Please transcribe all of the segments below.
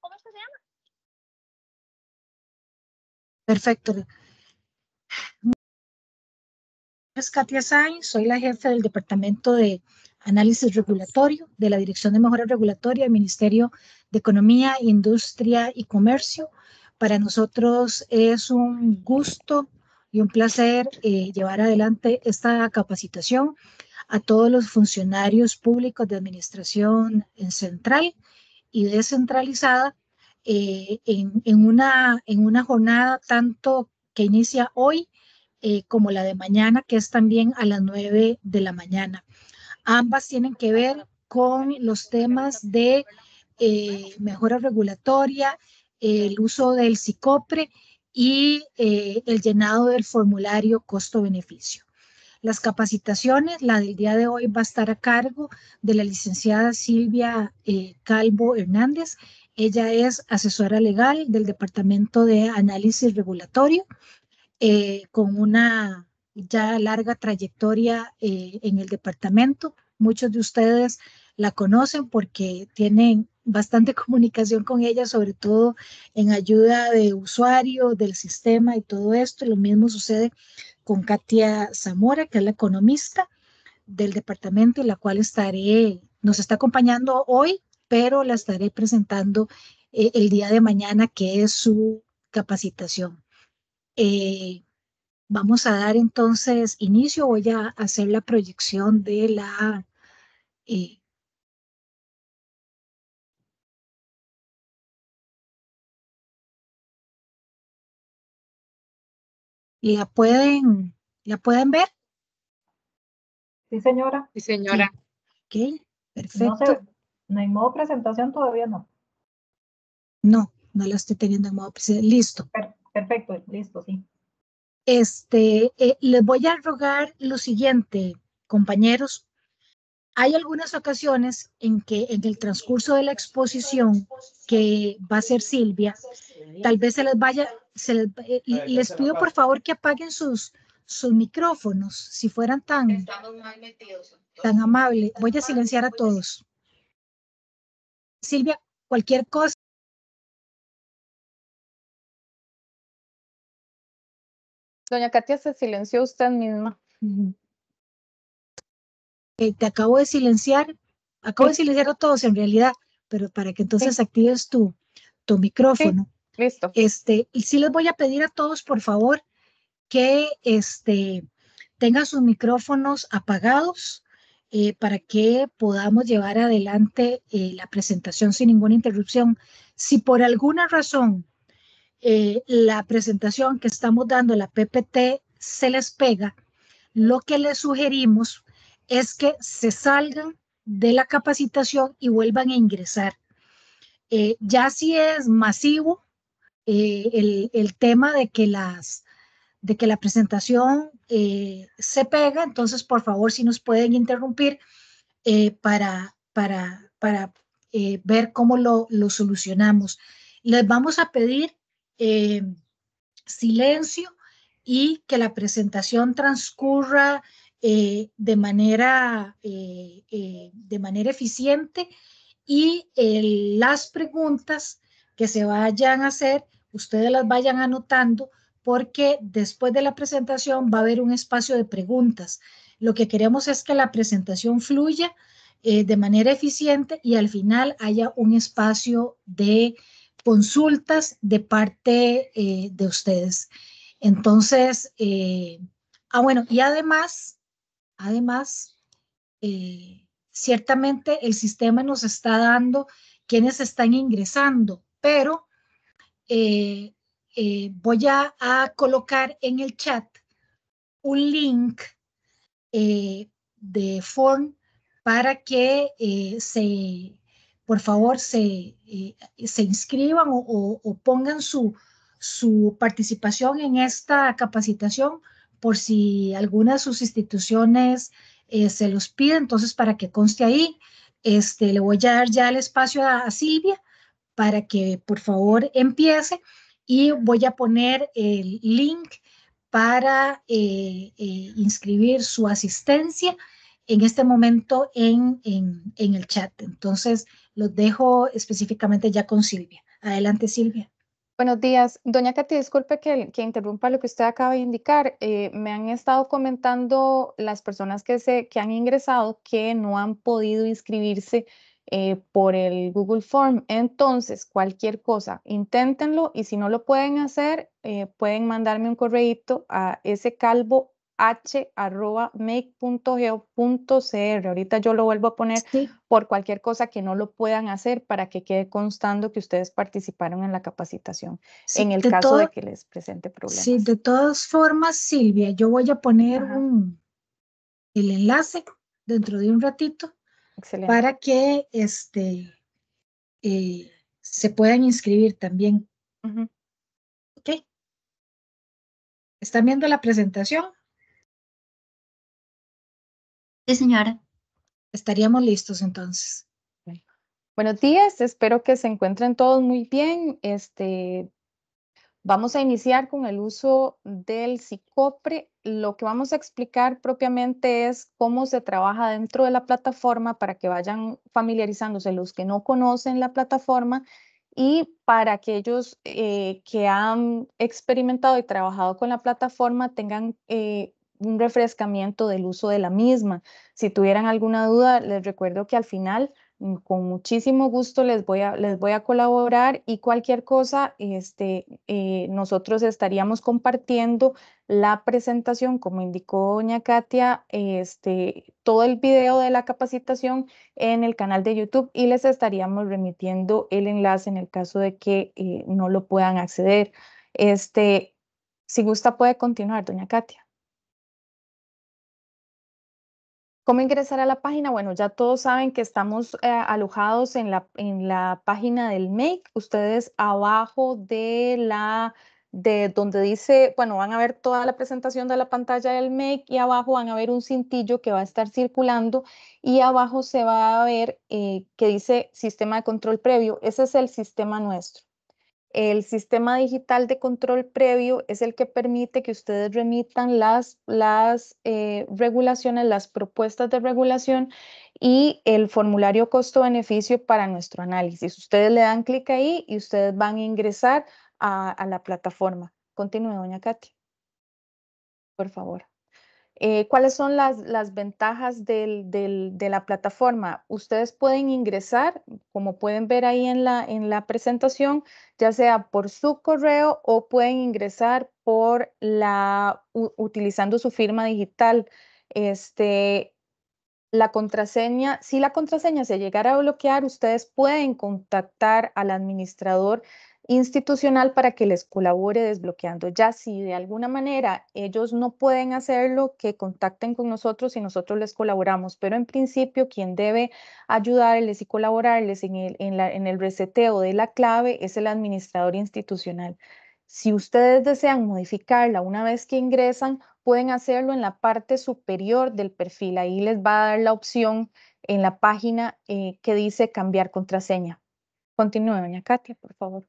¿Cómo se llama? Perfecto. Es Katia Sainz, soy la jefe del Departamento de Análisis Regulatorio de la Dirección de Mejora Regulatoria del Ministerio de Economía, Industria y Comercio. Para nosotros es un gusto y un placer eh, llevar adelante esta capacitación a todos los funcionarios públicos de administración en central y descentralizada eh, en, una, en una jornada tanto que inicia hoy eh, como la de mañana, que es también a las 9 de la mañana. Ambas tienen que ver con los temas de eh, mejora regulatoria, el uso del CICOPRE y el llenado del formulario costo-beneficio. Las capacitaciones, la del día de hoy va a estar a cargo de la licenciada Silvia eh, Calvo Hernández. Ella es asesora legal del Departamento de Análisis Regulatorio, eh, con una ya larga trayectoria eh, en el departamento. Muchos de ustedes la conocen porque tienen bastante comunicación con ella, sobre todo en ayuda de usuario, del sistema y todo esto. Lo mismo sucede con Katia Zamora, que es la economista del departamento, la cual estaré, nos está acompañando hoy, pero la estaré presentando eh, el día de mañana, que es su capacitación. Eh, vamos a dar entonces inicio, voy a hacer la proyección de la eh, la pueden, la pueden ver. Sí, señora. Sí, señora. Ok, perfecto. No, no, hay modo presentación todavía, no. No, no la estoy teniendo en modo presentación. Listo. perfecto, listo, sí. Este, eh, les voy a rogar lo siguiente, compañeros, hay algunas ocasiones en que en el transcurso de la exposición que va a ser Silvia, tal vez se les vaya, se les, eh, pido por favor que apaguen sus, sus micrófonos, si fueran tan, tan amables. Voy a silenciar a todos. Silvia, cualquier cosa. Doña Katia, se silenció usted misma. Eh, te acabo de silenciar, acabo de silenciar a todos en realidad, pero para que entonces actives tu, micrófono. Listo. Este, y sí les voy a pedir a todos, por favor, que este, tengan sus micrófonos apagados eh, para que podamos llevar adelante eh, la presentación sin ninguna interrupción. Si por alguna razón la presentación que estamos dando, la PPT, se les pega, lo que les sugerimos es que se salgan de la capacitación y vuelvan a ingresar. Eh, ya si es masivo eh, el, tema de que, las, de que la presentación eh, se pega, entonces por favor si nos pueden interrumpir para, para, para ver cómo lo, lo, solucionamos. Les vamos a pedir silencio y que la presentación transcurra eh, de, manera, eh, eh, de manera eficiente y las preguntas que se vayan a hacer, ustedes las vayan anotando porque después de la presentación va a haber un espacio de preguntas. Lo que queremos es que la presentación fluya de manera eficiente y al final haya un espacio de consultas de parte de ustedes. Entonces, ah, bueno, y además Además, eh, ciertamente el sistema nos está dando quienes están ingresando, pero eh, eh, voy a, colocar en el chat un link de form para que se, por favor, se, se inscriban o, pongan su participación en esta capacitación por si alguna de sus instituciones eh, se los pide, entonces para que conste ahí, este, le voy a dar ya el espacio a, Silvia para que por favor empiece y voy a poner el link para eh, eh, inscribir su asistencia en este momento en, en, el chat. Entonces, los dejo específicamente ya con Silvia. Adelante, Silvia. Buenos días. Doña Katy, disculpe que, interrumpa lo que usted acaba de indicar. Eh, me han estado comentando las personas que, se, que han ingresado que no han podido inscribirse eh, por el Google Form. Entonces, cualquier cosa, inténtenlo y si no lo pueden hacer, eh, pueden mandarme un correo a ese calvo h.make.geo.cr. Ahorita yo lo vuelvo a poner por cualquier cosa que no lo puedan hacer para que quede constando que ustedes participaron en la capacitación, en el caso de que les presente problemas. Sí, de todas formas, Silvia, yo voy a poner un, el enlace dentro de un ratito para que este, eh, se puedan inscribir también. ¿Están viendo la presentación? Sí, señora. Estaríamos listos entonces. Buenos días, espero que se encuentren todos muy bien. Este, vamos a iniciar con el uso del Cicopre. Lo que vamos a explicar propiamente es cómo se trabaja dentro de la plataforma para que vayan familiarizándose los que no conocen la plataforma y para aquellos eh, que han experimentado y trabajado con la plataforma tengan eh, un refrescamiento del uso de la misma. Si tuvieran alguna duda, les recuerdo que al final mm, con muchísimo gusto les voy a, les voy a colaborar y cualquier cosa, este, eh, nosotros estaríamos compartiendo la presentación, como indicó doña Katia, este, todo el video de la capacitación en el canal de YouTube y les estaríamos remitiendo el enlace en el caso de que eh, no lo puedan acceder. Este, si gusta puede continuar, doña Katia. ¿Cómo ingresar a la página? Bueno, ya todos saben que estamos eh, alojados en la, en la página del Make. Ustedes abajo de la de donde dice, bueno, van a ver toda la presentación de la pantalla del Make y abajo van a ver un cintillo que va a estar circulando y abajo se va a ver eh, que dice sistema de control previo. Ese es el sistema nuestro. El sistema digital de control previo es el que permite que ustedes remitan las, eh, regulaciones, las propuestas de regulación y el formulario costo-beneficio para nuestro análisis. Ustedes le dan clic ahí y ustedes van a ingresar a, la plataforma. Continúe, doña Katy. Por favor. Eh, ¿Cuáles son las, ventajas de la plataforma? Ustedes pueden ingresar, como pueden ver ahí en la, en la presentación, ya sea por su correo o pueden ingresar por la, utilizando su firma digital. Este, la contraseña, si la contraseña se llegara a bloquear, ustedes pueden contactar al administrador institucional para que les colabore desbloqueando. Ya si de alguna manera ellos no pueden hacerlo, que contacten con nosotros y nosotros les colaboramos, pero en principio quien debe ayudarles y colaborarles en el, en, el reseteo de la clave es el administrador institucional. Si ustedes desean modificarla una vez que ingresan, pueden hacerlo en la parte superior del perfil. Ahí les va a dar la opción en la página eh, que dice cambiar contraseña. Continúe, doña Katia, por favor.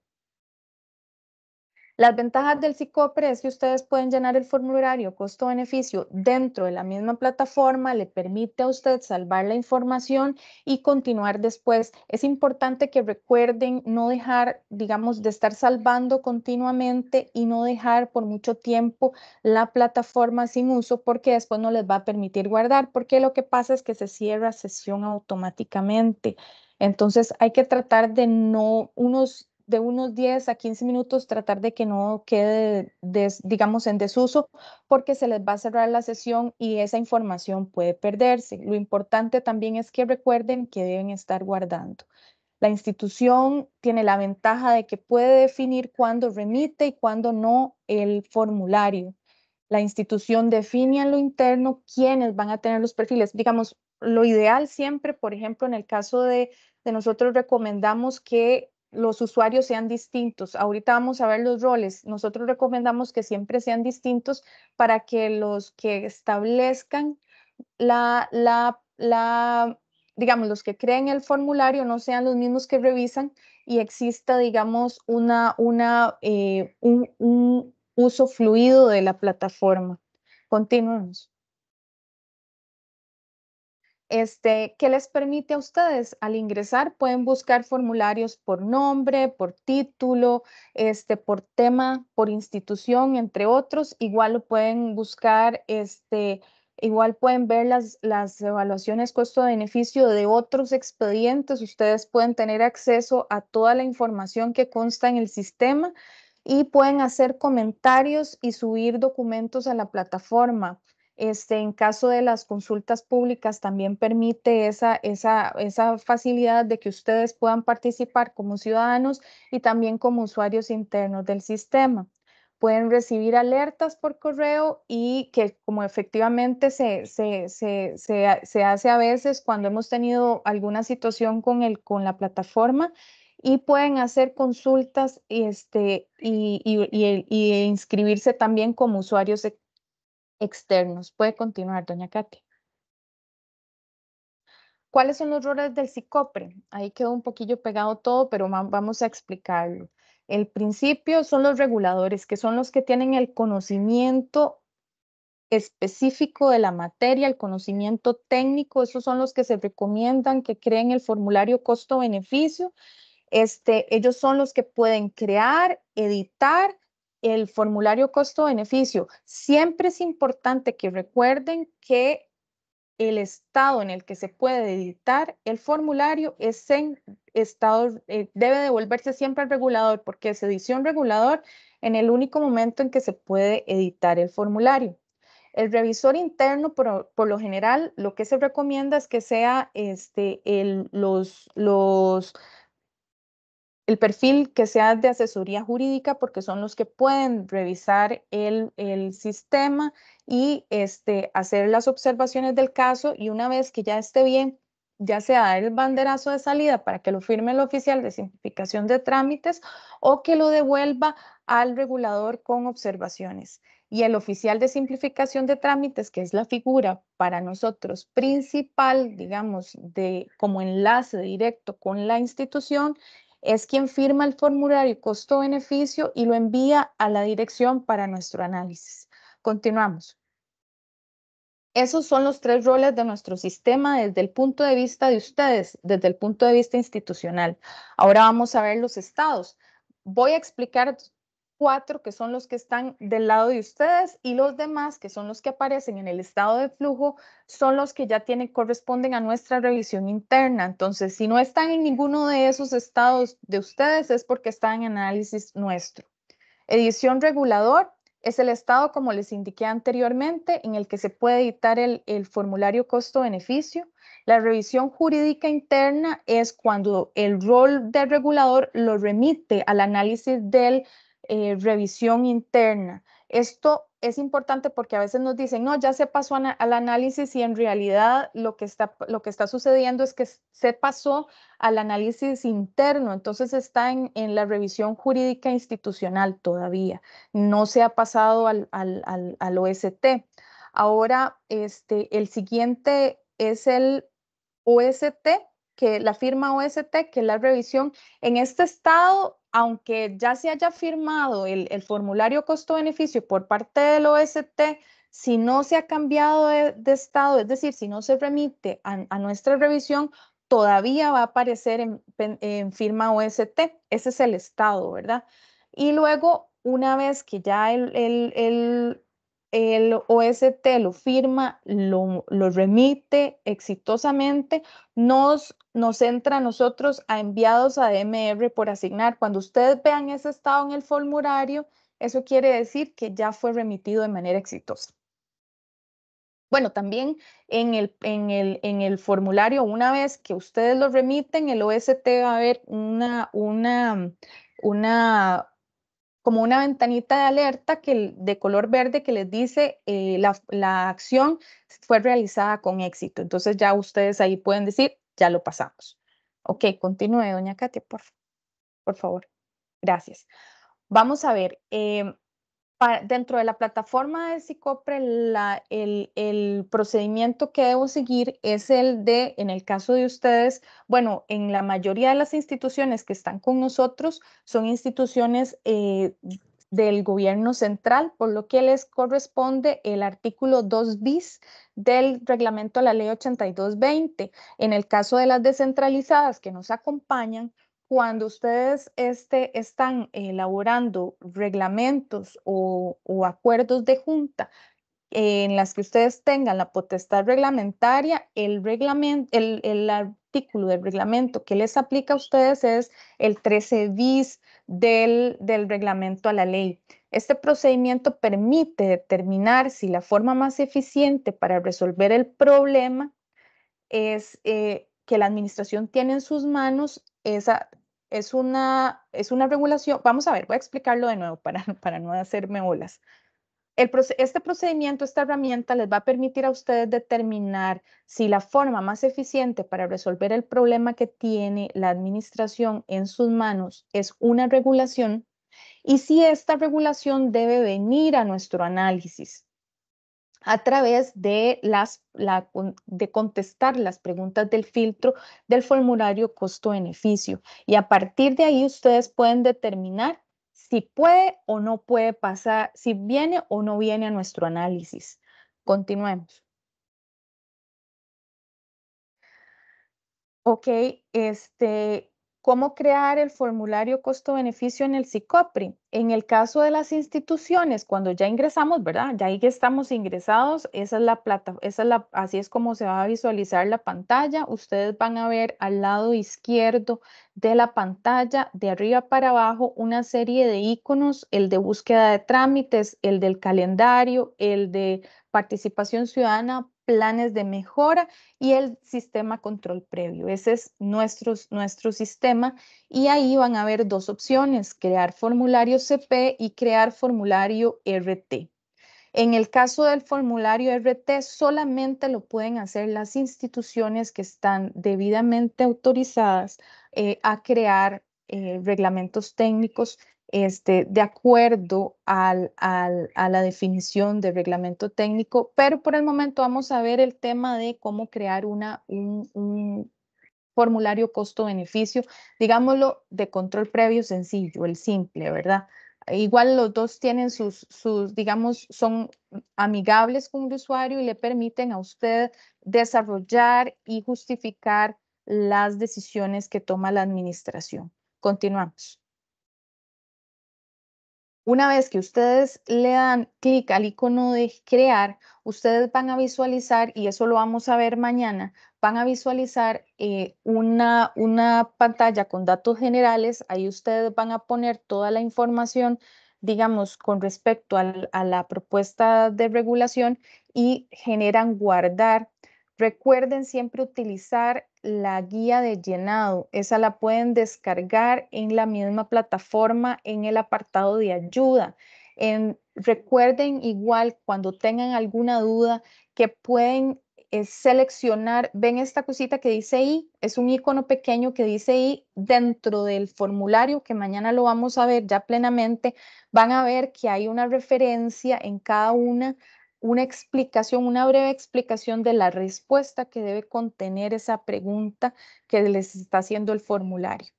Las ventajas del CICOPRE es que ustedes pueden llenar el formulario costo-beneficio dentro de la misma plataforma, le permite a usted salvar la información y continuar después. Es importante que recuerden no dejar, digamos, de estar salvando continuamente y no dejar por mucho tiempo la plataforma sin uso porque después no les va a permitir guardar, porque lo que pasa es que se cierra sesión automáticamente. Entonces hay que tratar de no, unos de unos 10 a 15 minutos, tratar de que no quede, digamos, en desuso, porque se les va a cerrar la sesión y esa información puede perderse. Lo importante también es que recuerden que deben estar guardando. La institución tiene la ventaja de que puede definir cuándo remite y cuándo no el formulario. La institución define a lo interno quiénes van a tener los perfiles. Digamos, lo ideal siempre, por ejemplo, en el caso de, de nosotros recomendamos que los usuarios sean distintos. Ahorita vamos a ver los roles. Nosotros recomendamos que siempre sean distintos para que los que establezcan la, la, digamos, los que creen el formulario no sean los mismos que revisan y exista, digamos, una, una, eh, un uso fluido de la plataforma. Continuamos. Este, ¿Qué que les permite a ustedes al ingresar, pueden buscar formularios por nombre, por título, este, por tema, por institución, entre otros. Igual lo pueden buscar, este, igual pueden ver las, las evaluaciones costo-beneficio de otros expedientes. Ustedes pueden tener acceso a toda la información que consta en el sistema y pueden hacer comentarios y subir documentos a la plataforma. Este, en caso de las consultas públicas, también permite esa, facilidad de que ustedes puedan participar como ciudadanos y también como usuarios internos del sistema. Pueden recibir alertas por correo y que como efectivamente se, hace a veces cuando hemos tenido alguna situación con, la plataforma, y pueden hacer consultas este, y, y, inscribirse también como usuarios externos. Puede continuar, doña Katia. ¿Cuáles son los roles del CICOPRE? Ahí quedó un poquillo pegado todo, pero vamos a explicarlo. El principio son los reguladores, que son los que tienen el conocimiento específico de la materia, el conocimiento técnico, esos son los que se recomiendan que creen el formulario costo-beneficio. Este, ellos son los que pueden crear, editar el formulario costo-beneficio. Siempre es importante que recuerden que el estado en el que se puede editar el formulario es en estado, eh, debe devolverse siempre al regulador porque es edición regulador en el único momento en que se puede editar el formulario. El revisor interno, por, por lo general, lo que se recomienda es que sea este, el, los, los el perfil que sea de asesoría jurídica porque son los que pueden revisar el, el, sistema y este, hacer las observaciones del caso y una vez que ya esté bien, ya sea dar el banderazo de salida para que lo firme el oficial de simplificación de trámites o que lo devuelva al regulador con observaciones. Y el oficial de simplificación de trámites, que es la figura para nosotros principal, digamos, de como enlace directo con la institución, es quien firma el formulario costo-beneficio y lo envía a la dirección para nuestro análisis. Continuamos. Esos son los tres roles de nuestro sistema desde el punto de vista de ustedes, desde el punto de vista institucional. Ahora vamos a ver los estados. Voy a explicar cuatro que son los que están del lado de ustedes y los demás que son los que aparecen en el estado de flujo son los que ya tienen, corresponden a nuestra revisión interna. Entonces, si no están en ninguno de esos estados de ustedes es porque están en análisis nuestro. Edición regulador es el estado, como les indiqué anteriormente, en el que se puede editar el, el formulario costo-beneficio. La revisión jurídica interna es cuando el rol del regulador lo remite al análisis del eh, revisión interna. Esto es importante porque a veces nos dicen, no, ya se pasó al análisis y en realidad lo que, está, lo que está sucediendo es que se pasó al análisis interno, entonces está en, la revisión jurídica institucional todavía, no se ha pasado al, OST. Ahora, este, el siguiente es el OST, que la firma OST, que es la revisión, en este estado, aunque ya se haya firmado el, formulario costo-beneficio por parte del OST, si no se ha cambiado de, estado, es decir, si no se remite a, nuestra revisión, todavía va a aparecer en, firma OST. Ese es el estado, ¿verdad? Y luego, una vez que ya el el OST lo firma, lo, remite exitosamente, nos, nos entra a nosotros a enviados a DMR por asignar. Cuando ustedes vean ese estado en el formulario, eso quiere decir que ya fue remitido de manera exitosa. Bueno, también en el, en el, formulario, una vez que ustedes lo remiten, el OST va a haber una, una, una como una ventanita de alerta que, de color verde que les dice eh, la, acción fue realizada con éxito. Entonces ya ustedes ahí pueden decir, ya lo pasamos. Ok, continúe, doña Katia, por, por favor. Gracias. Vamos a ver, em, dentro de la plataforma de SICOPRE, el, procedimiento que debo seguir es el de, en el caso de ustedes, bueno, en la mayoría de las instituciones que están con nosotros son instituciones eh, del gobierno central, por lo que les corresponde el artículo 2 bis del reglamento a la ley 8220. En el caso de las descentralizadas que nos acompañan, cuando ustedes este, están elaborando reglamentos o, acuerdos de junta en las que ustedes tengan la potestad reglamentaria, el, el, artículo del reglamento que les aplica a ustedes es el 13 bis del, reglamento a la ley. Este procedimiento permite determinar si la forma más eficiente para resolver el problema es eh, que la administración tiene en sus manos esa es una, es una regulación, vamos a ver, voy a explicarlo de nuevo para, para no hacerme olas. este procedimiento, esta herramienta les va a permitir a ustedes determinar si la forma más eficiente para resolver el problema que tiene la administración en sus manos es una regulación y si esta regulación debe venir a nuestro análisis a través de, las, de contestar las preguntas del filtro del formulario costo-beneficio. Y a partir de ahí ustedes pueden determinar si puede o no puede pasar, si viene o no viene a nuestro análisis. Continuemos. Ok, este, cómo crear el formulario costo-beneficio en el CICOPRI. En el caso de las instituciones, cuando ya ingresamos, ¿verdad? Ya ahí que estamos ingresados, esa es la plata, esa es la, así es como se va a visualizar la pantalla. Ustedes van a ver al lado izquierdo de la pantalla, de arriba para abajo, una serie de iconos, el de búsqueda de trámites, el del calendario, el de participación ciudadana planes de mejora y el sistema control previo. Ese es nuestro, nuestro sistema y ahí van a haber dos opciones, crear formulario CP y crear formulario RT. En el caso del formulario RT, solamente lo pueden hacer las instituciones que están debidamente autorizadas eh, a crear eh, reglamentos técnicos este, de acuerdo a la definición del reglamento técnico, pero por el momento vamos a ver el tema de cómo crear una, un, un formulario costo-beneficio, digámoslo, de control previo sencillo, el simple, ¿verdad? Igual los dos tienen sus, sus, digamos, son amigables con el usuario y le permiten a usted desarrollar y justificar las decisiones que toma la administración. Continuamos. Una vez que ustedes le dan clic al icono de crear, ustedes van a visualizar, y eso lo vamos a ver mañana, van a visualizar eh, una, una pantalla con datos generales. Ahí ustedes van a poner toda la información, digamos, con respecto a la propuesta de regulación y generan guardar. Recuerden siempre utilizar la guía de llenado. Esa la pueden descargar en la misma plataforma en el apartado de ayuda. En, recuerden igual cuando tengan alguna duda que pueden eh, seleccionar, ven esta cosita que dice ahí, es un icono pequeño que dice ahí dentro del formulario que mañana lo vamos a ver ya plenamente, van a ver que hay una referencia en cada una una explicación, una breve explicación de la respuesta que debe contener esa pregunta que les está haciendo el formulario.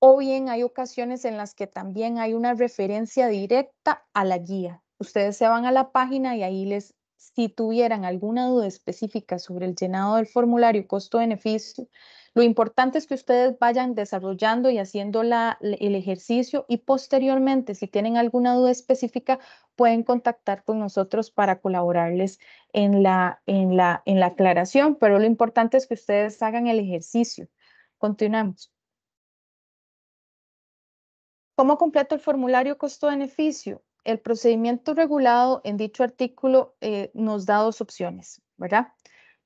O bien hay ocasiones en las que también hay una referencia directa a la guía. Ustedes se van a la página y ahí les, si tuvieran alguna duda específica sobre el llenado del formulario costo-beneficio, lo importante es que ustedes vayan desarrollando y haciendo la, el ejercicio y posteriormente, si tienen alguna duda específica, pueden contactar con nosotros para colaborarles en la, en la, en la aclaración, pero lo importante es que ustedes hagan el ejercicio. Continuamos. ¿Cómo completo el formulario costo-beneficio? El procedimiento regulado en dicho artículo eh, nos da dos opciones, ¿verdad?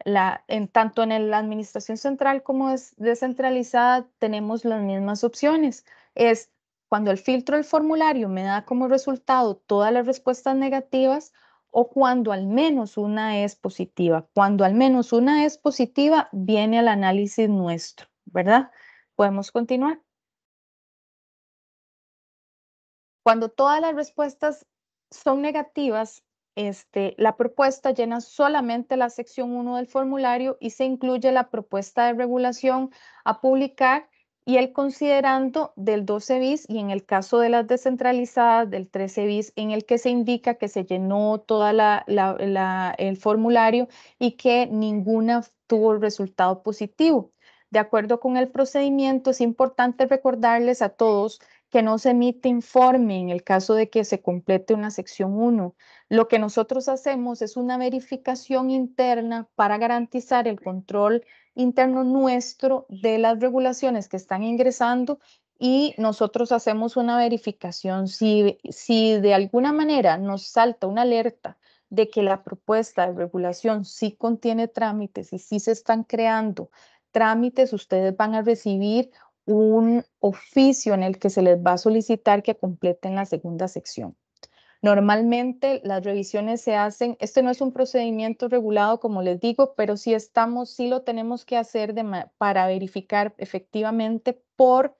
en, tanto en la administración central como es descentralizada tenemos las mismas opciones. Es cuando el filtro del formulario me da como resultado todas las respuestas negativas o cuando al menos una es positiva. Cuando al menos una es positiva, viene al análisis nuestro, ¿verdad? Podemos continuar. Cuando todas las respuestas son negativas, este, la propuesta llena solamente la sección 1 del formulario y se incluye la propuesta de regulación a publicar y el considerando del 12 bis y en el caso de las descentralizadas del 13 bis en el que se indica que se llenó todo la, el formulario y que ninguna tuvo resultado positivo. De acuerdo con el procedimiento, es importante recordarles a todos que no se emite informe en el caso de que se complete una sección 1. Lo que nosotros hacemos es una verificación interna para garantizar el control interno nuestro de las regulaciones que están ingresando y nosotros hacemos una verificación. Si, si de alguna manera nos salta una alerta de que la propuesta de regulación sí contiene trámites y sí se están creando trámites, ustedes van a recibir un oficio en el que se les va a solicitar que completen la segunda sección. Normalmente las revisiones se hacen, este no es un procedimiento regulado como les digo, pero sí estamos, sí lo tenemos que hacer para verificar efectivamente por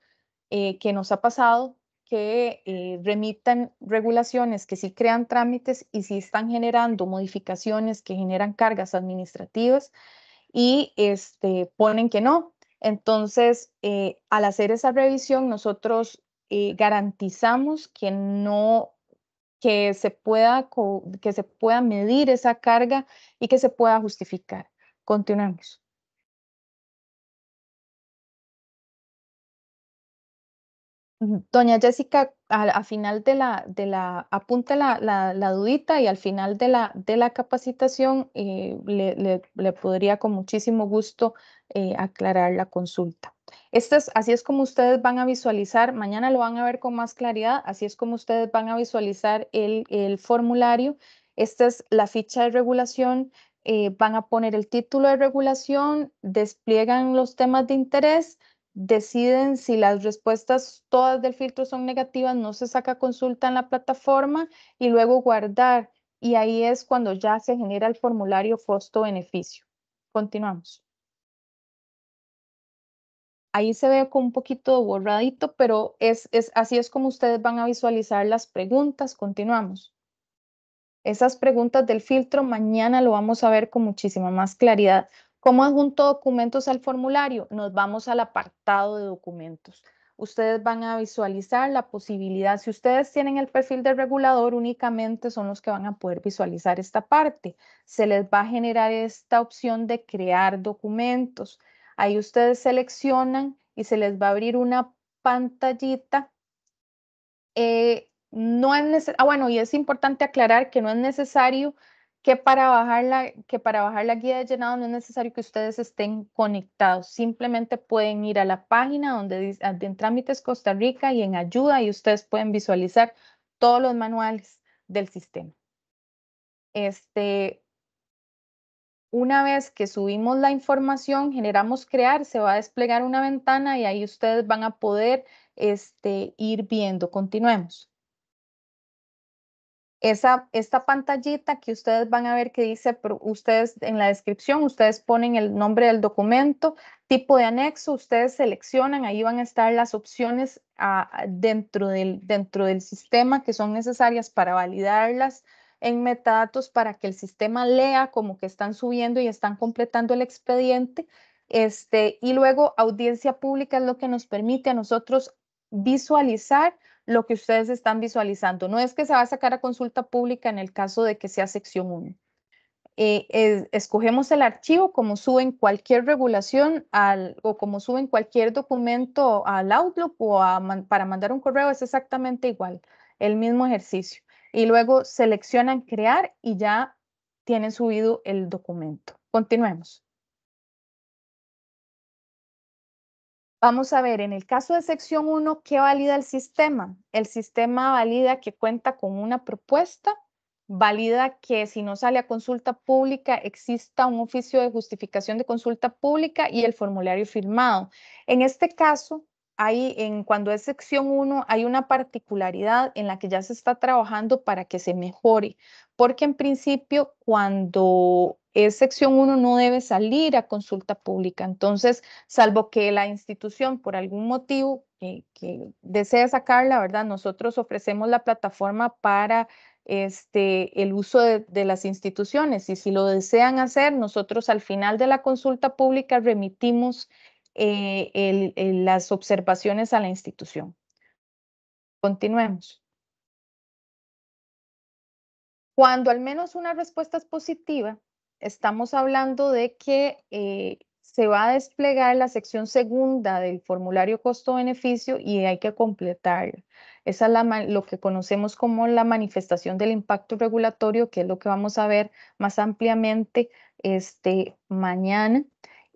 eh, qué nos ha pasado que eh, remitan regulaciones que sí crean trámites y si están generando modificaciones que generan cargas administrativas y este, ponen que no. Entonces, eh, al hacer esa revisión, nosotros garantizamos que no que se pueda, que se pueda medir esa carga y que se pueda justificar. Continuamos. Doña Jessica, al, final de la, de la apunta la, la, dudita y al final de la, de la capacitación eh, le, le, podría con muchísimo gusto eh, aclarar la consulta. Este así es como ustedes van a visualizar, mañana lo van a ver con más claridad, así es como ustedes van a visualizar el, el formulario. Esta es la ficha de regulación, eh, van a poner el título de regulación, despliegan los temas de interés, deciden si las respuestas todas del filtro son negativas, no se saca consulta en la plataforma y luego guardar. Y ahí es cuando ya se genera el formulario costo-beneficio. Continuamos ahí se ve con un poquito borradito, pero es, así es como ustedes van a visualizar las preguntas. Continuamos. Esas preguntas del filtro mañana lo vamos a ver con muchísima más claridad. ¿Cómo adjunto documentos al formulario? Nos vamos al apartado de documentos. Ustedes van a visualizar la posibilidad. Si ustedes tienen el perfil del regulador, únicamente son los que van a poder visualizar esta parte. Se les va a generar esta opción de crear documentos Ahí ustedes seleccionan y se les va a abrir una pantallita. Eh, no es ah, bueno, y es importante aclarar que no es necesario que para, bajar la, que para bajar la guía de llenado no es necesario que ustedes estén conectados. Simplemente pueden ir a la página donde dice ah, en Trámites Costa Rica y en Ayuda y ustedes pueden visualizar todos los manuales del sistema. Este, una vez que subimos la información, generamos crear, se va a desplegar una ventana y ahí ustedes van a poder este, ir viendo. Continuemos. Esa, esta pantallita que ustedes van a ver que dice, ustedes en la descripción, ustedes ponen el nombre del documento, tipo de anexo, ustedes seleccionan, ahí van a estar las opciones ah, dentro, del, dentro del sistema que son necesarias para validarlas, en metadatos para que el sistema lea como que están subiendo y están completando el expediente. Este, y luego audiencia pública es lo que nos permite a nosotros visualizar lo que ustedes están visualizando. No es que se va a sacar a consulta pública en el caso de que sea sección 1. Eh, escogemos el archivo como suben cualquier regulación o como suben cualquier documento al Outlook o para mandar un correo, es exactamente igual, el mismo ejercicio y luego seleccionan crear y ya tienen subido el documento. Continuemos. Vamos a ver, en el caso de sección 1, ¿qué valida el sistema? El sistema valida que cuenta con una propuesta, valida que si no sale a consulta pública exista un oficio de justificación de consulta pública y el formulario firmado. En este caso, en cuando es sección 1 hay una particularidad en la que ya se está trabajando para que se mejore, porque en principio cuando es sección 1 no debe salir a consulta pública, entonces salvo que la institución por algún motivo eh, que, que sacar sacarla, ¿verdad? Nosotros ofrecemos la plataforma para este, el uso de, las instituciones y si lo desean hacer, nosotros al final de la consulta pública remitimos eh, las observaciones a la institución. Continuemos. Cuando al menos una respuesta es positiva, estamos hablando de que eh, se va a desplegar la sección segunda del formulario costo-beneficio y hay que completar Esa es lo que conocemos como la manifestación del impacto regulatorio, que es lo que vamos a ver más ampliamente este, mañana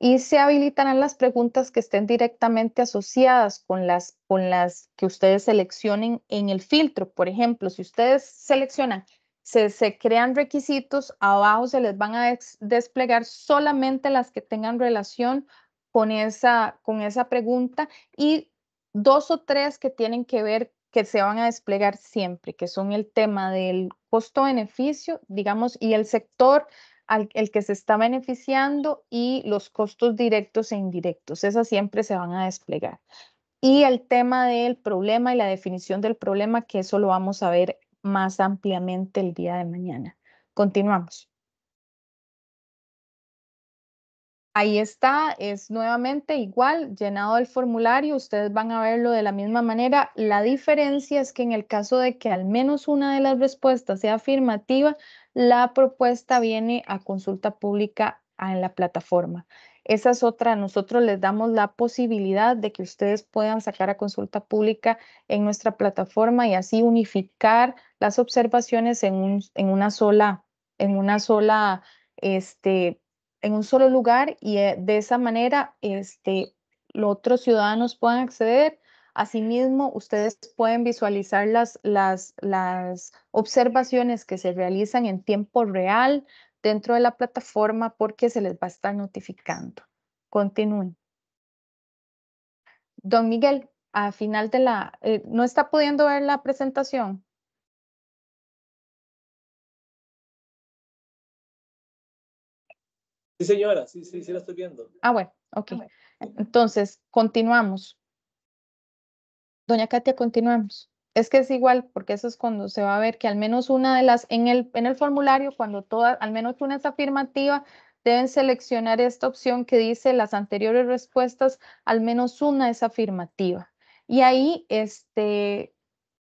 y se habilitarán las preguntas que estén directamente asociadas con las, con las que ustedes seleccionen en el filtro. Por ejemplo, si ustedes seleccionan, se, crean requisitos, abajo se les van a desplegar solamente las que tengan relación con esa, con esa pregunta y dos o tres que tienen que ver que se van a desplegar siempre, que son el tema del costo-beneficio, digamos, y el sector el que se está beneficiando y los costos directos e indirectos. Esas siempre se van a desplegar. Y el tema del problema y la definición del problema, que eso lo vamos a ver más ampliamente el día de mañana. Continuamos. Ahí está, es nuevamente igual, llenado el formulario, ustedes van a verlo de la misma manera. La diferencia es que en el caso de que al menos una de las respuestas sea afirmativa, la propuesta viene a consulta pública en la plataforma. Esa es otra, nosotros les damos la posibilidad de que ustedes puedan sacar a consulta pública en nuestra plataforma y así unificar las observaciones en, una sola, en una sola, este, en un solo lugar y eh, de esa manera este, los otros ciudadanos puedan acceder. Asimismo, ustedes pueden visualizar las, las, observaciones que se realizan en tiempo real dentro de la plataforma porque se les va a estar notificando. Continúen. Don Miguel, a final de la... Eh, ¿No está pudiendo ver la presentación? Sí, señora, sí, sí, sí la estoy viendo. Ah, bueno, ok. Ah, Entonces, continuamos. Doña Katia, continuamos. Es que es igual, porque eso es cuando se va a ver que al menos una de las, en el, en el formulario, cuando todas, al menos una es afirmativa, deben seleccionar esta opción que dice las anteriores respuestas, al menos una es afirmativa. Y ahí, este,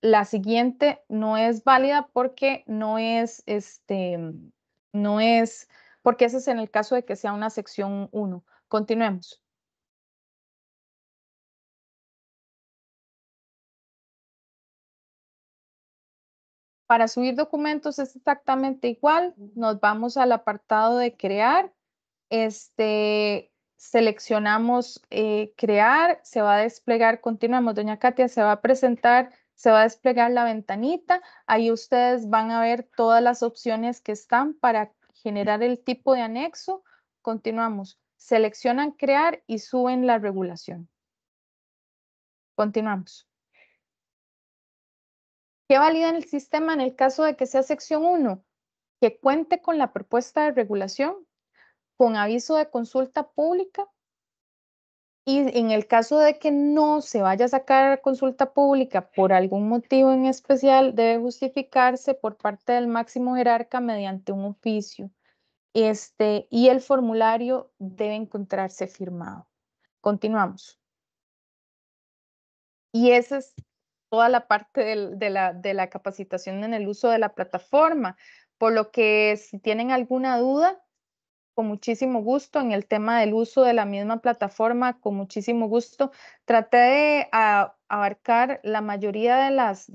la siguiente no es válida porque no es, este, no es porque ese es en el caso de que sea una sección 1. Continuemos. Para subir documentos es exactamente igual. Nos vamos al apartado de crear. Este, seleccionamos eh, crear, se va a desplegar, continuamos, doña Katia, se va a presentar, se va a desplegar la ventanita. Ahí ustedes van a ver todas las opciones que están para generar el tipo de anexo, continuamos, seleccionan crear y suben la regulación. Continuamos. ¿Qué valida el sistema en el caso de que sea sección 1? Que cuente con la propuesta de regulación, con aviso de consulta pública y en el caso de que no se vaya a sacar consulta pública por algún motivo en especial, debe justificarse por parte del máximo jerarca mediante un oficio. Este, y el formulario debe encontrarse firmado. Continuamos. Y esa es toda la parte la, de la capacitación en el uso de la plataforma, por lo que si tienen alguna duda, con muchísimo gusto. En el tema del uso de la misma plataforma, con muchísimo gusto. Traté de abarcar la mayoría de las,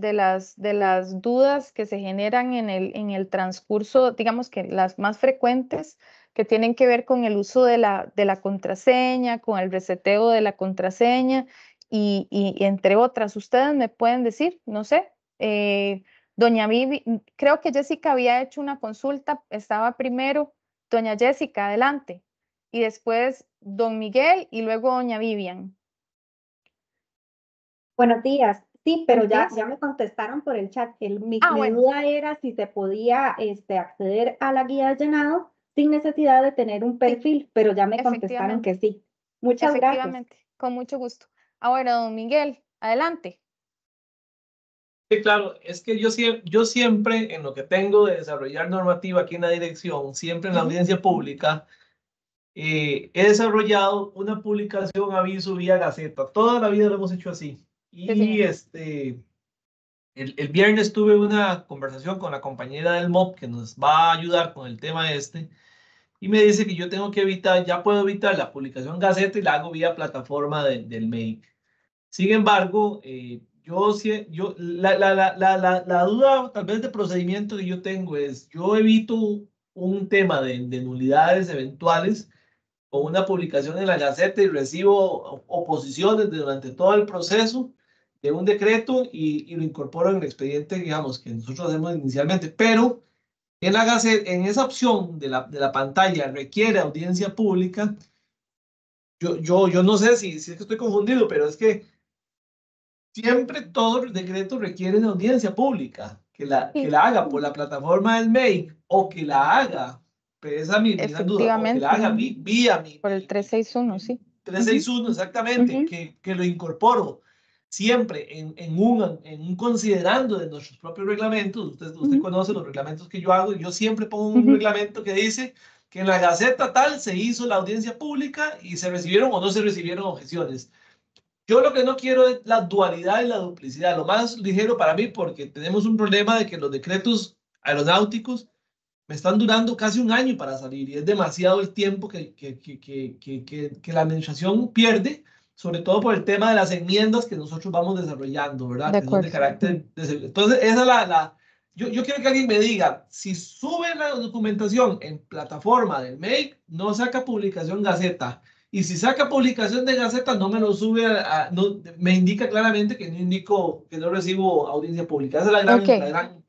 dudas que se generan en el, transcurso, digamos que las más frecuentes que tienen que ver con el uso de la, contraseña, con el reseteo de la contraseña y, entre otras. Ustedes me pueden decir, no sé. Eh, doña Vivi, creo que Jessica había hecho una consulta, estaba primero, Doña Jessica, adelante. Y después Don Miguel y luego Doña Vivian. Buenos días. Sí, pero ya, ya me contestaron por el chat. El, mi, ah, duda era si se podía este, acceder a la guía de llenado sin necesidad de tener un perfil, pero ya me contestaron que sí. Muchas gracias. Efectivamente, con mucho gusto. Ahora, don Miguel, adelante. Sí, claro, es que yo, yo siempre en lo que tengo de desarrollar normativa aquí en la dirección, siempre en la audiencia pública, eh, he desarrollado una publicación aviso vía Gaceta. Toda la vida lo hemos hecho así. Y este, el, viernes tuve una conversación con la compañera del MOP que nos va a ayudar con el tema este. Y me dice que yo tengo que evitar, ya puedo evitar la publicación Gaceta y la hago vía plataforma del make. Sin embargo, eh, yo, yo la, la, la, la, duda tal vez de procedimiento que yo tengo es, yo evito un tema de, de nulidades eventuales con una publicación en la Gaceta y recibo oposiciones durante todo el proceso de un decreto y, lo incorporo en el expediente, digamos, que nosotros hacemos inicialmente, pero en la Gaceta, en esa opción de la, de la pantalla requiere audiencia pública, yo, yo, yo no sé si, si es que estoy confundido, pero es que siempre todos decreto requiere requieren audiencia pública, que la, que la haga por la plataforma del MEI o que la haga, pero pues, esa mi, duda, que la haga vía, vía Por el 361, sí. 361, exactamente, que, que, lo incorporo siempre en, en, un, en un considerando de nuestros propios reglamentos, usted, usted conoce los reglamentos que yo hago, y yo siempre pongo un reglamento que dice que en la Gaceta tal se hizo la audiencia pública y se recibieron o no se recibieron objeciones. Yo lo que no quiero es la dualidad y la duplicidad, lo más ligero para mí, porque tenemos un problema de que los decretos aeronáuticos me están durando casi un año para salir y es demasiado el tiempo que, que, la administración pierde, sobre todo por el tema de las enmiendas que nosotros vamos desarrollando, ¿verdad? De, carácter Entonces, esa la... yo, quiero que alguien me diga, si sube la documentación en plataforma del MEIC, no saca publicación Gaceta. Y si saca publicación de Gaceta, no me lo sube, a, no, me indica claramente que no indico, que no recibo audiencia pública. es la gran,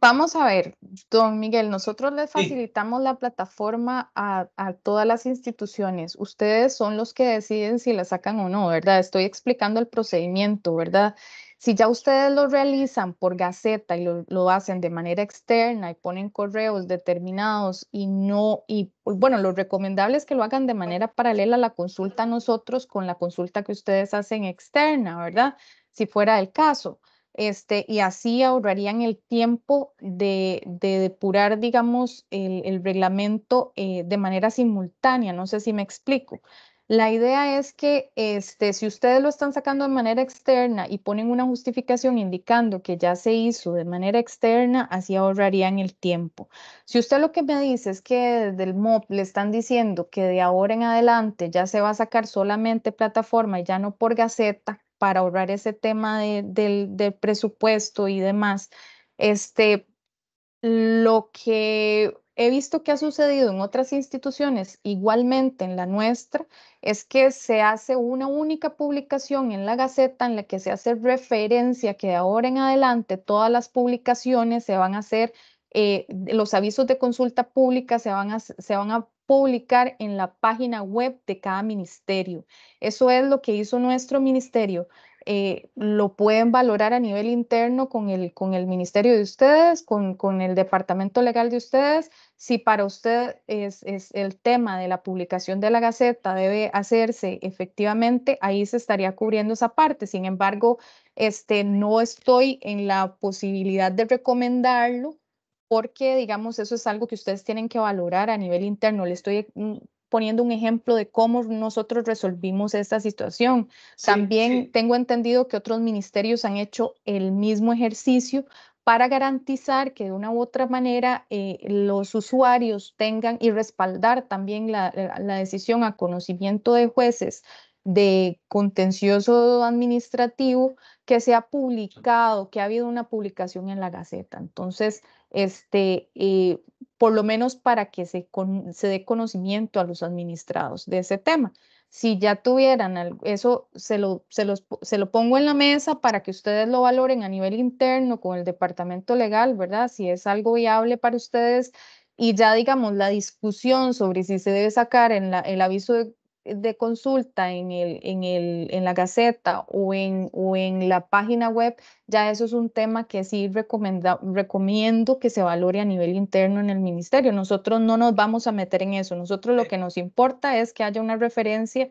Vamos a ver, don Miguel, nosotros les facilitamos la plataforma a, a, todas las instituciones. Ustedes son los que deciden si la sacan o no, ¿verdad? Estoy explicando el procedimiento, ¿verdad? Si ya ustedes lo realizan por gaceta y lo, hacen de manera externa y ponen correos determinados y no, y pues, bueno, lo recomendable es que lo hagan de manera paralela a la consulta nosotros con la consulta que ustedes hacen externa, ¿verdad? Si fuera el caso. Este, y así ahorrarían el tiempo de, depurar, digamos, el, reglamento eh, de manera simultánea. No sé si me explico. La idea es que este, si ustedes lo están sacando de manera externa y ponen una justificación indicando que ya se hizo de manera externa, así ahorrarían el tiempo. Si usted lo que me dice es que desde el MOP le están diciendo que de ahora en adelante ya se va a sacar solamente plataforma y ya no por gaceta para ahorrar ese tema del, del presupuesto y demás, este, lo que he visto que ha sucedido en otras instituciones, igualmente en la nuestra, es que se hace una única publicación en la Gaceta en la que se hace referencia que de ahora en adelante todas las publicaciones se van a hacer, eh, los avisos de consulta pública se van a, se van a publicar en la página web de cada ministerio. Eso es lo que hizo nuestro ministerio eh, lo pueden valorar a nivel interno con el, con el ministerio de ustedes, con, con el departamento legal de ustedes. Si para usted es, el tema de la publicación de la Gaceta debe hacerse efectivamente, ahí se estaría cubriendo esa parte. Sin embargo, este, no estoy en la posibilidad de recomendarlo porque, digamos, eso es algo que ustedes tienen que valorar a nivel interno. Le estoy mm, poniendo un ejemplo de cómo nosotros resolvimos esta situación. También tengo entendido que otros ministerios han hecho el mismo ejercicio para garantizar que de una u otra manera eh, los usuarios tengan y respaldar también la, la, decisión a conocimiento de jueces de contencioso administrativo que se ha publicado, que ha habido una publicación en la Gaceta. Entonces, este, eh, por lo menos para que se, se dé conocimiento a los administrados de ese tema. Si ya tuvieran eso, se lo, se lo pongo en la mesa para que ustedes lo valoren a nivel interno con el departamento legal, ¿verdad? Si es algo viable para ustedes y ya digamos la discusión sobre si se debe sacar en el aviso de de consulta en, el, en, el, en la Gaceta o en, o en la página web, ya eso es un tema que sí recomiendo que se valore a nivel interno en el ministerio. Nosotros no nos vamos a meter en eso. Nosotros lo que nos importa es que haya una referencia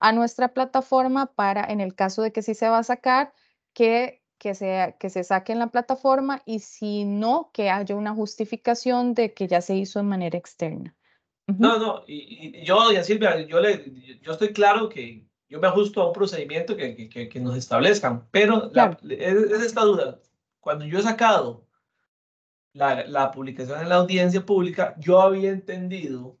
a nuestra plataforma para, en el caso de que sí se va a sacar, que, que, sea que se saque en la plataforma y si no, que haya una justificación de que ya se hizo de manera externa. No, no, y, y yo, Silvia, yo, le, yo estoy claro que yo me ajusto a un procedimiento que, que, nos establezcan, pero es, esta duda. Cuando yo he sacado la, publicación en la audiencia pública, yo había entendido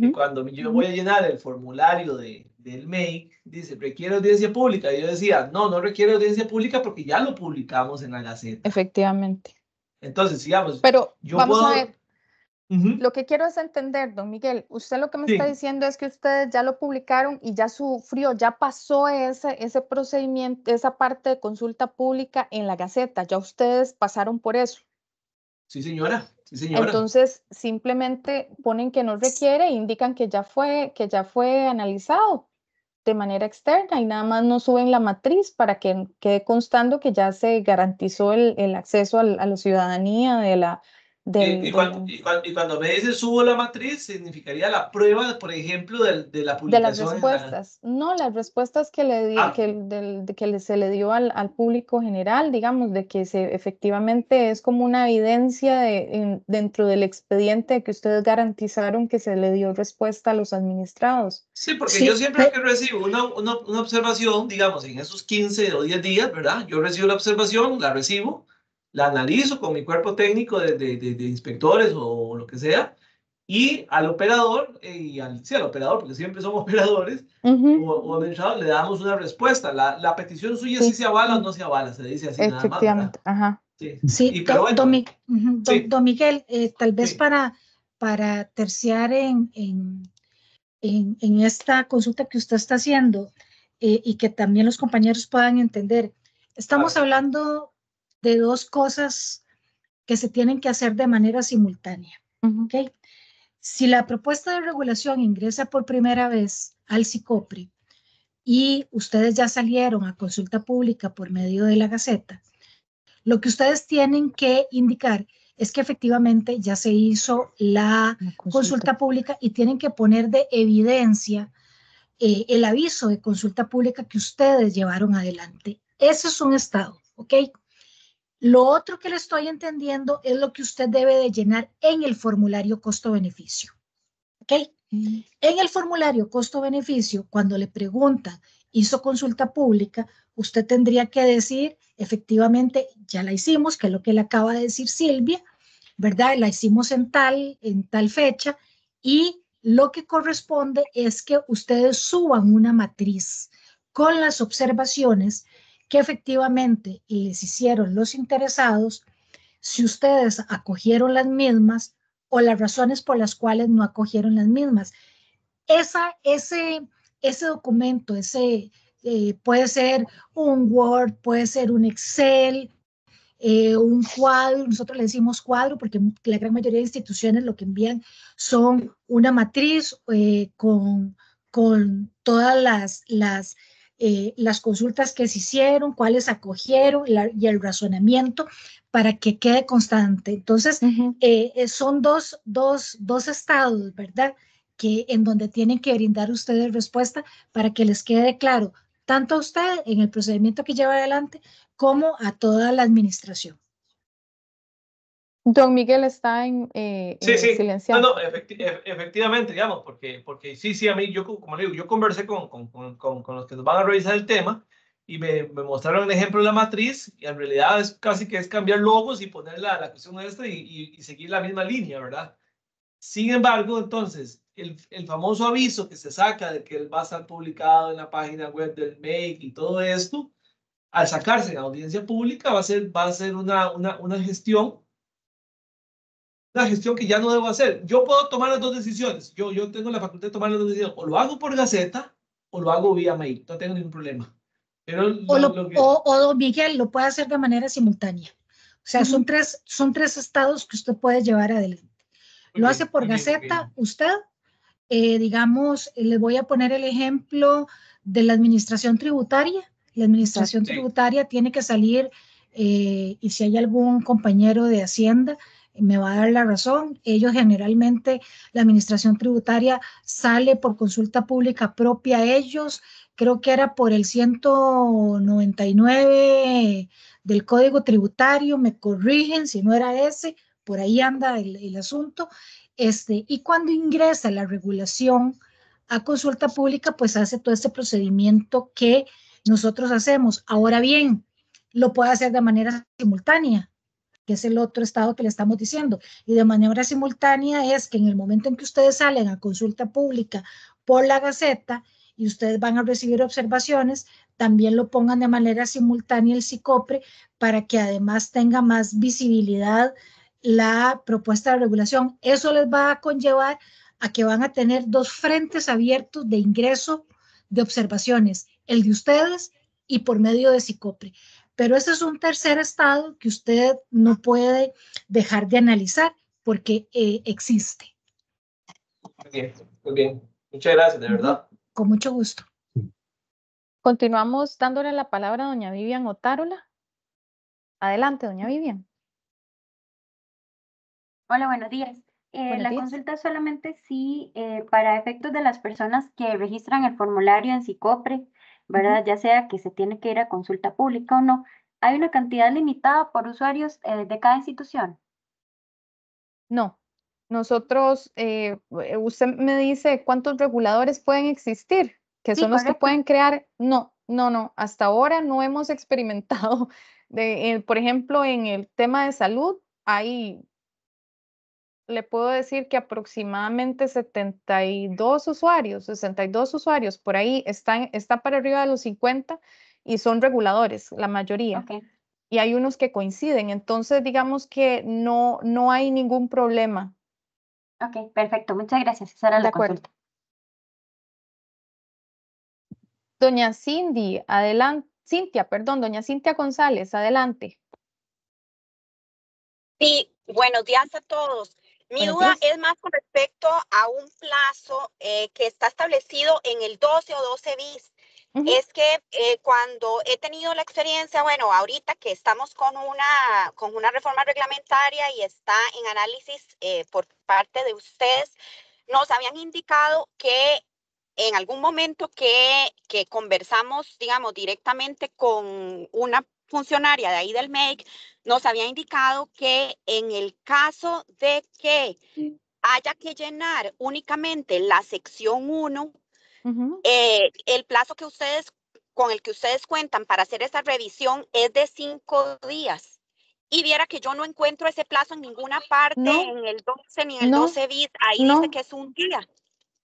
que cuando yo voy a llenar el formulario del MAKE, dice, requiere audiencia pública. Y yo decía, no, no requiere audiencia pública porque ya lo publicamos en la Gaceta. Efectivamente. Entonces, digamos, pero yo vamos puedo... a ver lo que quiero es entender, don Miguel, usted lo que me está diciendo es que ustedes ya lo publicaron y ya sufrió, ya pasó ese, ese procedimiento, esa parte de consulta pública en la Gaceta, ya ustedes pasaron por eso. Sí, señora. Sí, Entonces, simplemente ponen que no requiere e indican que ya fue, que ya fue analizado de manera externa y nada más no suben la matriz para que quede constando que ya se garantizó el, el acceso a la ciudadanía de la y, cuando, me dice subo la matriz, significaría la prueba, por ejemplo, de, la publicación. De las respuestas. No, las respuestas que, le di, ah. se le dio al, público general, digamos, de que se, efectivamente es como una evidencia dentro del expediente que ustedes garantizaron que se le dio respuesta a los administrados. Sí, porque yo siempre que recibo una, una observación, digamos, en esos 15 o 10 días, ¿verdad? Yo recibo la observación, la recibo, la analizo con mi cuerpo técnico de, inspectores o lo que sea, y al operador, eh, y al, al operador, porque siempre somos operadores, o, le damos una respuesta. La, petición suya sí. si se avala o no se avala, se dice así nada más. Ajá. Sí, pero don, bueno, Miguel, eh, tal vez para, para terciar en, en, esta consulta que usted está haciendo eh, y que también los compañeros puedan entender, estamos hablando de dos cosas que se tienen que hacer de manera simultánea. ¿okay? Si la propuesta de regulación ingresa por primera vez al CICOPRI y ustedes ya salieron a consulta pública por medio de la Gaceta, lo que ustedes tienen que indicar es que efectivamente ya se hizo la, consulta. pública y tienen que poner de evidencia eh, el aviso de consulta pública que ustedes llevaron adelante. Eso es un estado, ¿ok? Lo otro que le estoy entendiendo es lo que usted debe de llenar en el formulario costo-beneficio. ¿Ok? En el formulario costo-beneficio, cuando le pregunta, hizo consulta pública, usted tendría que decir, efectivamente, ya la hicimos, que es lo que le acaba de decir Silvia, ¿verdad? La hicimos en tal, en tal fecha y lo que corresponde es que ustedes suban una matriz con las observaciones que efectivamente les hicieron los interesados, si ustedes acogieron las mismas o las razones por las cuales no acogieron las mismas. Esa, ese, ese documento, ese eh, puede ser un Word, puede ser un Excel, eh, un cuadro, nosotros le decimos cuadro porque la gran mayoría de instituciones lo que envían son una matriz eh, con, con todas las eh, las consultas que se hicieron, cuáles acogieron y el razonamiento para que quede constante. Entonces, eh, eh, son dos, dos, dos estados, ¿verdad? Que en donde tienen que brindar ustedes respuesta para que les quede claro, tanto a usted en el procedimiento que lleva adelante como a toda la administración. Don Miguel está en, eh, sí, eh, sí. silenciado. No, efectivamente, digamos, porque, porque sí, sí, a mí, yo, como le digo, yo conversé con, con, con, los que nos van a revisar el tema y me, me, mostraron el ejemplo de la matriz y en realidad es casi que es cambiar logos y poner la, la cuestión esta y, seguir la misma línea, ¿verdad? Sin embargo, entonces, el, famoso aviso que se saca de que va a estar publicado en la página web del MEIC y todo esto, al sacarse en audiencia pública va a ser, va a ser una, una, una gestión la gestión que ya no debo hacer. Yo puedo tomar las dos decisiones. Yo, yo tengo la facultad de tomar las dos decisiones. O lo hago por Gaceta o lo hago vía mail. No tengo ningún problema. Pero o, o, Miguel, lo puede hacer de manera simultánea. O sea, son, tres, son tres estados que usted puede llevar adelante. lo hace por Gaceta, usted, eh, digamos, eh, le voy a poner el ejemplo de la administración tributaria. La administración tributaria tiene que salir, eh, y si hay algún compañero de Hacienda, me va a dar la razón. Ellos generalmente, la administración tributaria sale por consulta pública propia a ellos. Creo que era por el 199 del Código Tributario, me corrigen si no era ese, por ahí anda el, asunto. Este, y cuando ingresa la regulación a consulta pública, pues hace todo este procedimiento que nosotros hacemos. Ahora bien, lo puede hacer de manera simultánea que es el otro estado que le estamos diciendo. Y de manera simultánea es que en el momento en que ustedes salen a consulta pública por la Gaceta y ustedes van a recibir observaciones, también lo pongan de manera simultánea el CICOPRE para que además tenga más visibilidad la propuesta de regulación. Eso les va a conllevar a que van a tener dos frentes abiertos de ingreso de observaciones, el de ustedes y por medio de CICOPRE. Pero ese es un tercer estado que usted no puede dejar de analizar porque eh, existe. Muy bien, muy bien. Muchas gracias, de verdad. Con mucho gusto. Continuamos dándole la palabra a doña Vivian Otárola. Adelante, doña Vivian. Hola, buenos días. Eh, la consulta solamente sí eh, para efectos de las personas que registran el formulario en CICOPRE ¿verdad? Ya sea que se tiene que ir a consulta pública o no. ¿Hay una cantidad limitada por usuarios eh, de cada institución? No. Nosotros, eh, usted me dice cuántos reguladores pueden existir, que son los que pueden crear. No, no, no. Hasta ahora no hemos experimentado. Eh, por ejemplo, en el tema de salud hay le puedo decir que aproximadamente 72 usuarios, 62 usuarios por ahí están, están para arriba de los 50 y son reguladores, la mayoría. Y hay unos que coinciden, entonces digamos que no, no hay ningún problema. Ok, perfecto, muchas gracias. Esa era la Consulta. Doña Cindy, adelante. Cintia, perdón, doña Cintia González, adelante. Sí, buenos días a todos. Mi duda es más con respecto a un plazo eh, que está establecido en el 12 o 12 bis. Es que eh, cuando he tenido la experiencia, bueno, ahorita que estamos con una, con una reforma reglamentaria y está en análisis eh, por parte de ustedes, nos habían indicado que en algún momento que, que conversamos, digamos, directamente con una funcionaria de ahí del MEIC nos había indicado que en el caso de que haya que llenar únicamente la sección 1, eh, el plazo que ustedes, con el que ustedes cuentan para hacer esa revisión es de cinco días. Y viera que yo no encuentro ese plazo en ninguna parte, en el 12 ni en el 12 bit ahí dice que es un día.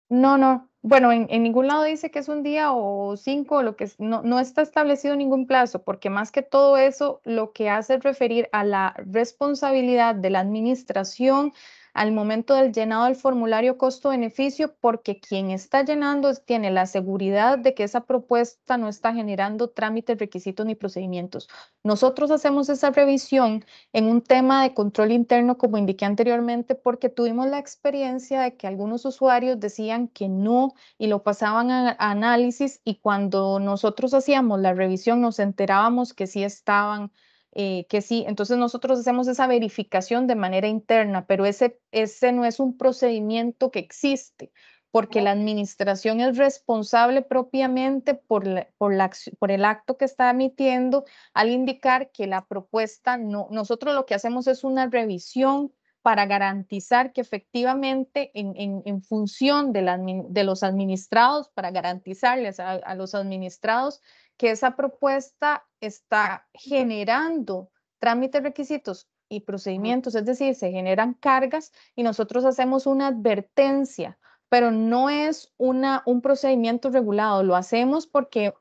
No, no. Bueno, en, ningún lado dice que es un día o cinco, lo que no, no está establecido ningún plazo, porque más que todo eso lo que hace es referir a la responsabilidad de la administración al momento del llenado del formulario costo-beneficio porque quien está llenando tiene la seguridad de que esa propuesta no está generando trámites, requisitos ni procedimientos. Nosotros hacemos esa revisión en un tema de control interno, como indiqué anteriormente, porque tuvimos la experiencia de que algunos usuarios decían que no y lo pasaban a, análisis y cuando nosotros hacíamos la revisión nos enterábamos que sí estaban eh, que sí, entonces nosotros hacemos esa verificación de manera interna, pero ese, ese no es un procedimiento que existe, porque la administración es responsable propiamente por, por, la, por el acto que está emitiendo al indicar que la propuesta no, nosotros lo que hacemos es una revisión para garantizar que efectivamente en, en, función de, de, los administrados, para garantizarles a, a los administrados que esa propuesta está generando trámites, requisitos y procedimientos, es decir, se generan cargas y nosotros hacemos una advertencia, pero no es un procedimiento regulado, lo hacemos porque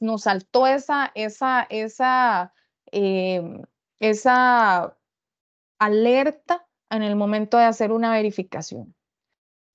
nos saltó esa, esa, esa, em, esa alerta en el momento de hacer una verificación.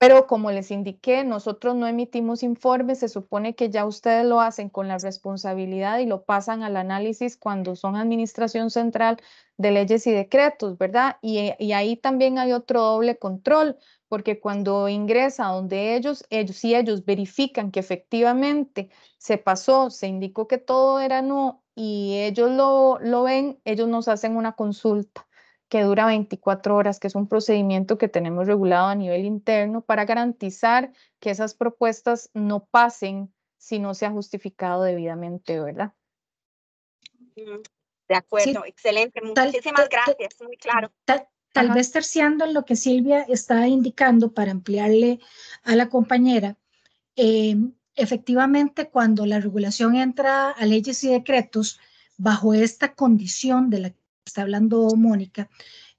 Pero como les indiqué, nosotros no emitimos informes, se supone que ya ustedes lo hacen con la responsabilidad y lo pasan al análisis cuando son administración central de leyes y decretos, ¿verdad? Y, eh, ahí también hay otro doble control, porque cuando ingresa donde ellos, ellos, si ellos verifican que efectivamente se pasó, se indicó que todo era no y ellos lo, lo ven, ellos nos hacen una consulta que dura 24 horas, que es un procedimiento que tenemos regulado a nivel interno para garantizar que esas propuestas no pasen si no se ha justificado debidamente, ¿verdad? De acuerdo, excelente. Muchísimas gracias, muy claro. Tal, vez terciando en lo que Silvia estaba indicando para ampliarle a la compañera, em, efectivamente cuando la regulación entra a leyes y decretos, bajo esta condición de la está hablando Mónica,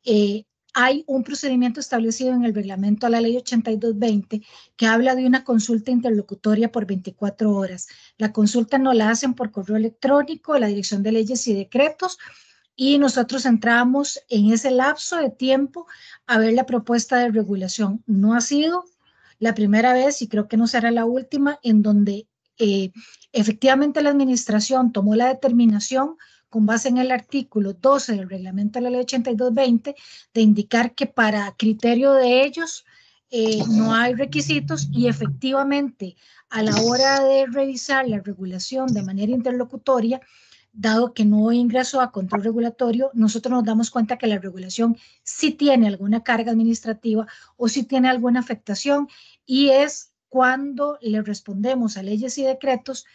eh, hay un procedimiento establecido en el reglamento a la ley 8220 que habla de una consulta interlocutoria por 24 horas. La consulta no la hacen por correo electrónico, la Dirección de Leyes y Decretos, y nosotros entramos en ese lapso de tiempo a ver la propuesta de regulación. No ha sido la primera vez y creo que no será la última en donde eh, efectivamente la administración tomó la determinación con base en el artículo 12 del reglamento de la ley 8220, de indicar que para criterio de ellos eh, no hay requisitos y efectivamente a la hora de revisar la regulación de manera interlocutoria, dado que no ingresó a control regulatorio, nosotros nos damos cuenta que la regulación sí tiene alguna carga administrativa o sí tiene alguna afectación y es cuando le respondemos a leyes y decretos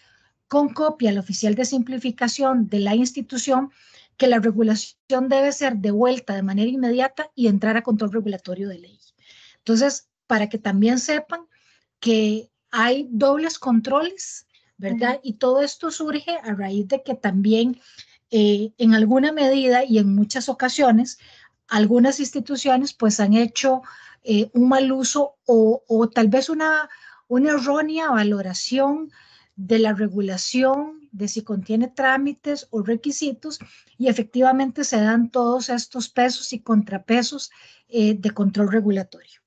con copia al oficial de simplificación de la institución que la regulación debe ser devuelta de manera inmediata y entrar a control regulatorio de ley. Entonces, para que también sepan que hay dobles controles, ¿verdad? Y todo esto surge a raíz de que también eh, en alguna medida y en muchas ocasiones, algunas instituciones pues han hecho eh, un mal uso o, tal vez una, una errónea valoración de la regulación, de si contiene trámites o requisitos, y efectivamente se dan todos estos pesos y contrapesos eh, de control regulatorio.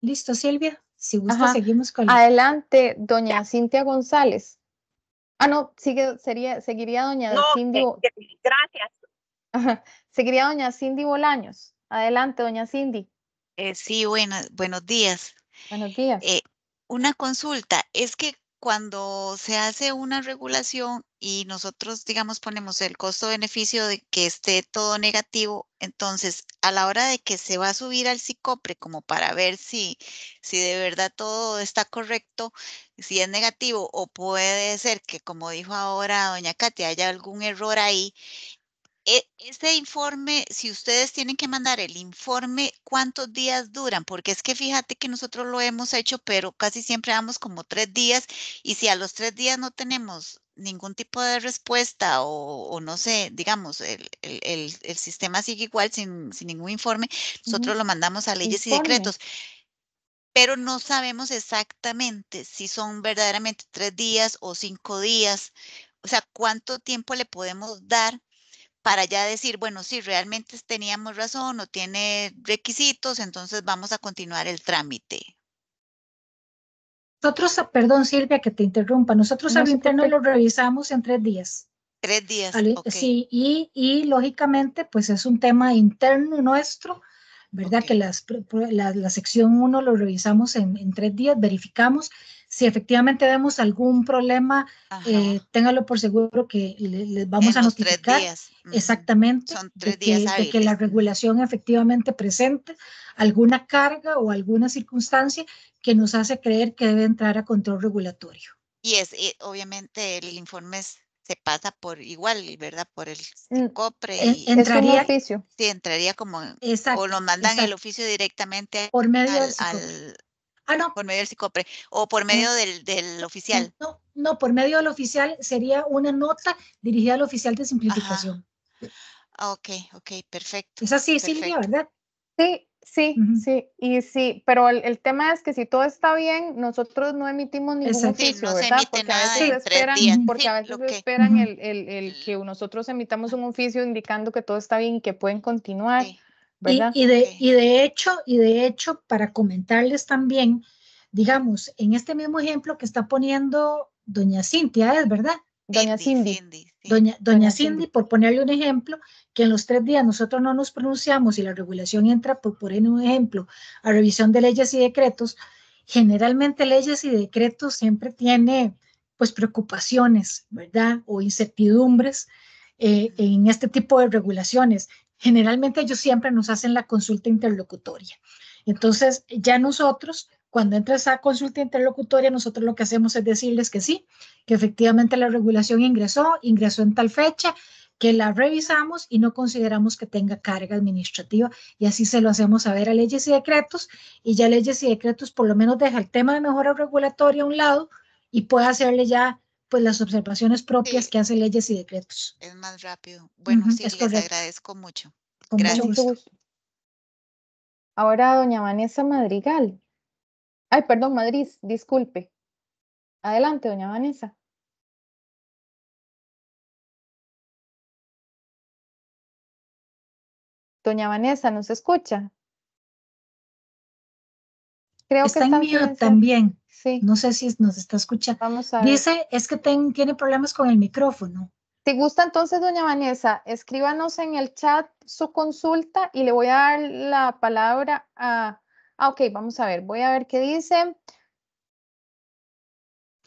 Listo, Silvia. Si gusta, seguimos con... La... Adelante, doña Cintia González. Ah, no, sigue, sería, seguiría doña Cindy. Este, gracias. Seguiría doña Cindy Bolaños. Adelante, doña Cindy. Eh, sí, bueno, buenos días. Buenos días. Eh, una consulta, es que cuando se hace una regulación y nosotros, digamos, ponemos el costo-beneficio de que esté todo negativo, entonces a la hora de que se va a subir al CICOPRE como para ver si, si de verdad todo está correcto, si es negativo o puede ser que, como dijo ahora doña Katia, haya algún error ahí, e, ese informe, si ustedes tienen que mandar el informe, ¿cuántos días duran? Porque es que fíjate que nosotros lo hemos hecho, pero casi siempre damos como tres días y si a los tres días no tenemos ningún tipo de respuesta o, no sé, digamos, el, sistema sigue igual sin, sin ningún informe, nosotros lo mandamos a leyes y decretos pero no sabemos exactamente si son verdaderamente tres días o cinco días. O sea, cuánto tiempo le podemos dar para ya decir, bueno, si realmente teníamos razón o tiene requisitos, entonces vamos a continuar el trámite. Nosotros, ah, perdón Silvia que te interrumpa, nosotros al interno lo revisamos en tres días. Tres días. Sí, y, y, lógicamente pues es un tema interno nuestro, ¿verdad? Que la, la sección 1 lo revisamos en, en tres días, verificamos si efectivamente vemos algún problema, eh, téngalo por seguro que les le vamos a notificar. tres días. Exactamente. Son tres días que, que, la regulación efectivamente presente alguna carga o alguna circunstancia que nos hace creer que debe entrar a control regulatorio. Y es, eh, obviamente el informe se pasa por igual, ¿verdad? Por el mm, COPRE. entraría, oficio. Sí, entraría como, exacto, o lo mandan el oficio directamente por medio al, al, Ah, no. Por medio del psicopre o por medio del, oficial. No, no, por medio del oficial sería una nota dirigida al oficial de simplificación. Ah, ok, ok, perfecto. Es así, Silvia, ¿verdad? Sí, sí, sí, y sí, pero el, tema es que si todo está bien, nosotros no emitimos ningún oficio, ¿verdad? Porque a veces esperan, porque a veces esperan el, el, que nosotros emitamos un oficio indicando que todo está bien y que pueden continuar. Y, de, de, hecho, y de hecho, para comentarles también, digamos, en este mismo ejemplo que está poniendo doña Cintia, ¿es verdad? Doña Cindy. doña, por ponerle un ejemplo, que en los tres días nosotros no nos pronunciamos y la regulación entra, por poner un ejemplo, a revisión de leyes y decretos, generalmente leyes y decretos siempre tiene pues preocupaciones, ¿verdad? O incertidumbres eh, en este tipo de regulaciones. Generalmente ellos siempre nos hacen la consulta interlocutoria. Entonces, ya nosotros, cuando entra esa consulta interlocutoria, nosotros lo que hacemos es decirles que sí, que efectivamente la regulación ingresó, ingresó en tal fecha, que la revisamos y no consideramos que tenga carga administrativa y así se lo hacemos saber a leyes y decretos y ya leyes y decretos por lo menos deja el tema de mejora regulatoria a un lado y puede hacerle ya pues las observaciones propias que hace leyes y decretos. Es más rápido. Bueno, sí, les agradezco mucho. Gracias. Ahora doña Vanessa Madrigal. Ay, perdón, Madrid, disculpe. Adelante, doña Vanessa. Doña Vanessa, ¿nos escucha? Creo está que está en mío también. No sé si nos está escuchando. Dice, es que tiene problemas con el micrófono. ¿Te gusta entonces, doña Vanessa? Escríbanos en el chat su consulta y le voy a dar la palabra a... Ah, ok, vamos a ver, voy a ver qué dice.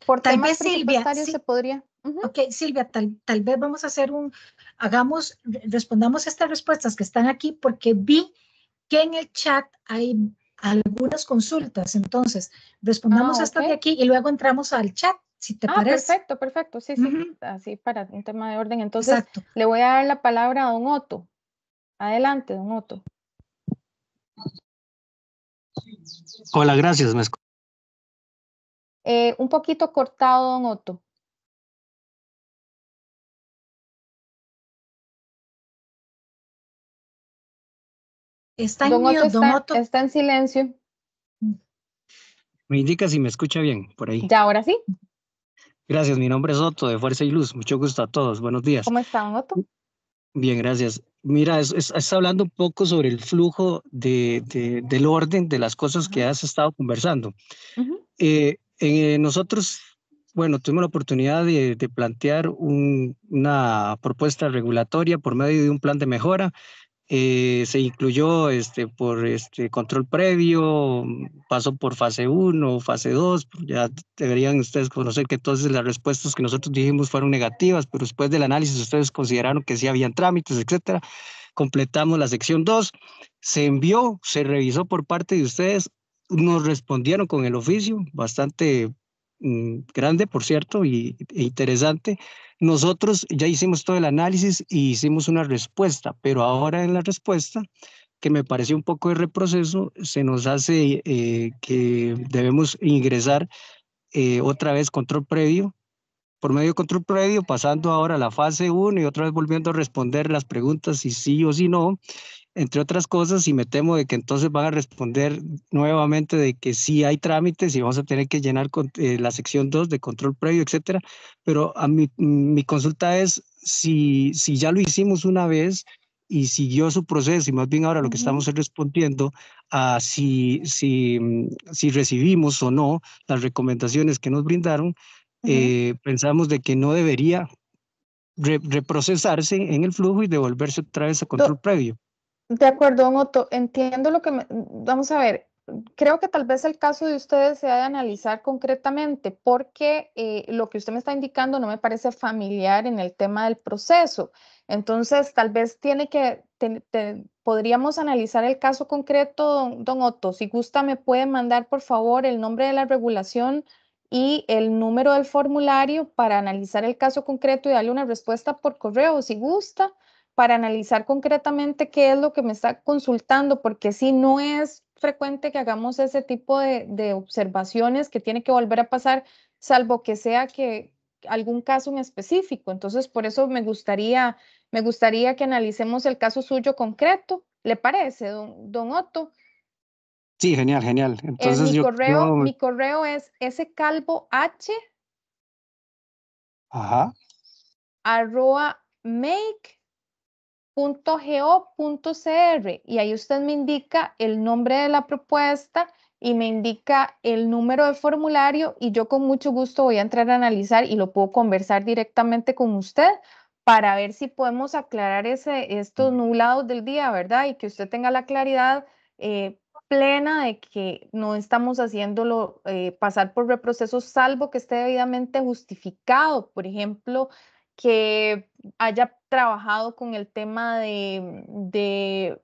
Por tal vez Silvia se podría. Ok, Silvia, tal, tal, vez vamos a hacer un, hagamos, respondamos estas respuestas que están aquí porque vi que en el chat hay algunas consultas. Entonces, respondamos a ah, hasta de aquí y luego entramos al chat, si te ah, parece. Perfecto, perfecto. Sí, sí. Así para un tema de orden. Entonces, le voy a dar la palabra a don Otto. Adelante, don Otto. Hola, gracias. Me eh, un poquito cortado, don Otto. Está en silencio. Me indica si me escucha bien por ahí. Ya, ahora sí. Gracias, mi nombre es Otto de Fuerza y Luz. Mucho gusto a todos. Buenos días. ¿Cómo están, Otto? Bien, gracias. Mira, está hablando un poco sobre el flujo de, del orden de las cosas que has estado conversando. Eh, eh, nosotros, bueno, tuvimos la oportunidad de, plantear una propuesta regulatoria por medio de un plan de mejora eh, se incluyó este, por este, control previo, pasó por fase 1, fase 2, pues ya deberían ustedes conocer que todas las respuestas que nosotros dijimos fueron negativas, pero después del análisis ustedes consideraron que sí habían trámites, etcétera. Completamos la sección 2, se envió, se revisó por parte de ustedes, nos respondieron con el oficio, bastante Mm, grande, por cierto, y, e interesante. Nosotros ya hicimos todo el análisis y e hicimos una respuesta, pero ahora en la respuesta, que me pareció un poco de reproceso, se nos hace eh, que debemos ingresar eh, otra vez control previo, por medio de control previo, pasando ahora a la fase 1 y otra vez volviendo a responder las preguntas si sí o si no, entre otras cosas, y me temo de que entonces van a responder nuevamente de que sí hay trámites y vamos a tener que llenar eh, la sección 2 de control previo, etcétera. Pero a mí, mi consulta es si, si ya lo hicimos una vez y siguió su proceso, y más bien ahora lo que estamos respondiendo a si, si, si recibimos o no las recomendaciones que nos brindaron, eh, pensamos de que no debería reprocesarse en el flujo y devolverse otra vez a control previo. De acuerdo, don Otto, entiendo lo que vamos a ver. Creo que tal vez el caso de ustedes se ha de analizar concretamente porque eh, lo que usted me está indicando no me parece familiar en el tema del proceso. Entonces, tal vez tiene que, podríamos analizar el caso concreto, don Otto. Si gusta, me puede mandar, por favor, el nombre de la regulación y el número del formulario para analizar el caso concreto y darle una respuesta por correo, si gusta para analizar concretamente qué es lo que me está consultando, porque si no es frecuente que hagamos ese tipo de, observaciones que tiene que volver a pasar, salvo que sea que, algún caso en específico. Entonces, por eso me gustaría, me gustaría que analicemos el caso suyo concreto. ¿Le parece, don, don Otto? Sí, genial, genial. Eh, Entonces, mi, correo, mi correo es scalvoh Ajá. arroba make go.cr y ahí usted me indica el nombre de la propuesta y me indica el número de formulario y yo con mucho gusto voy a entrar a analizar y lo puedo conversar directamente con usted para ver si podemos aclarar ese, estos mm. nublados del día, ¿verdad? Y que usted tenga la claridad eh, plena de que no estamos haciéndolo eh, pasar por reprocesos, salvo que esté debidamente justificado. Por ejemplo, que haya trabajado con el tema de,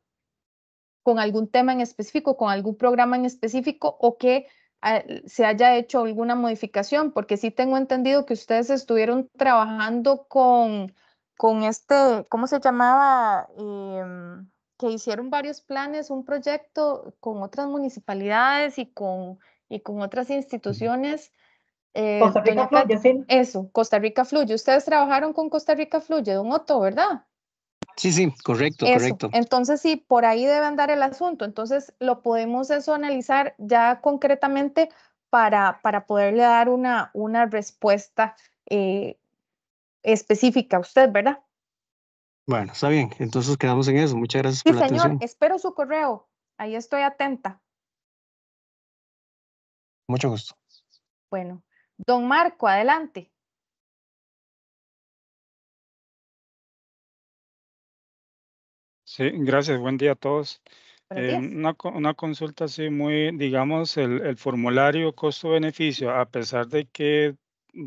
con algún tema en específico, con algún programa en específico o que ah, se haya hecho alguna modificación, porque sí tengo entendido que ustedes estuvieron trabajando con, con este, ¿cómo se llamaba? Em, que hicieron varios planes, un proyecto con otras municipalidades y con, y con otras instituciones eh, Costa Rica Fluye, Eso, Costa Rica Fluye. Ustedes trabajaron con Costa Rica Fluye, Don Otto, ¿verdad? Sí, sí, correcto, correcto. Entonces, sí, por ahí debe andar el asunto. Entonces, lo podemos eso analizar ya concretamente para, para poderle dar una, una respuesta eh, específica a usted, ¿verdad? Bueno, está bien. Entonces quedamos en eso. Muchas gracias por la señor, espero su correo. Ahí estoy atenta. Mucho gusto. Bueno, Don Marco, adelante. Sí, gracias. Buen día a todos. Eh, una, una, consulta así muy, digamos, el, formulario costo-beneficio, a pesar de que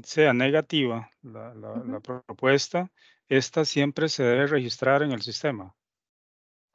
sea negativa la, la propuesta, esta siempre se debe registrar en el sistema.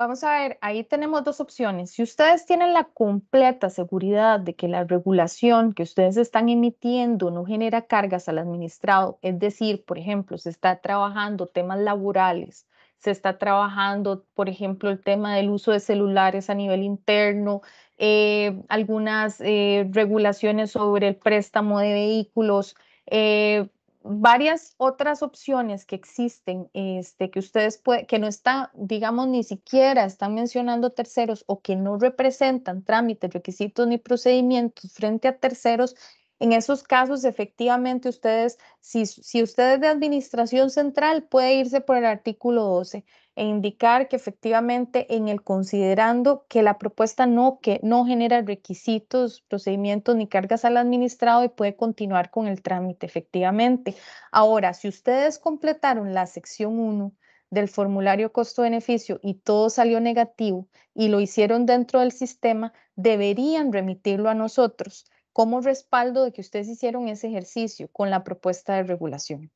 Vamos a ver, ahí tenemos dos opciones. Si ustedes tienen la completa seguridad de que la regulación que ustedes están emitiendo no genera cargas al administrado, es decir, por ejemplo, se está trabajando temas laborales, se está trabajando, por ejemplo, el tema del uso de celulares a nivel interno, eh, algunas eh, regulaciones sobre el préstamo de vehículos, eh, varias otras opciones que existen, este, que ustedes que no está, digamos, ni siquiera están mencionando terceros o que no representan trámites, requisitos ni procedimientos frente a terceros, en esos casos, efectivamente, ustedes, si, si ustedes de administración central, puede irse por el artículo 12 e indicar que efectivamente en el considerando que la propuesta no, que no genera requisitos, procedimientos ni cargas al administrado y puede continuar con el trámite efectivamente. Ahora, si ustedes completaron la sección 1 del formulario costo-beneficio y todo salió negativo y lo hicieron dentro del sistema, deberían remitirlo a nosotros como respaldo de que ustedes hicieron ese ejercicio con la propuesta de regulación.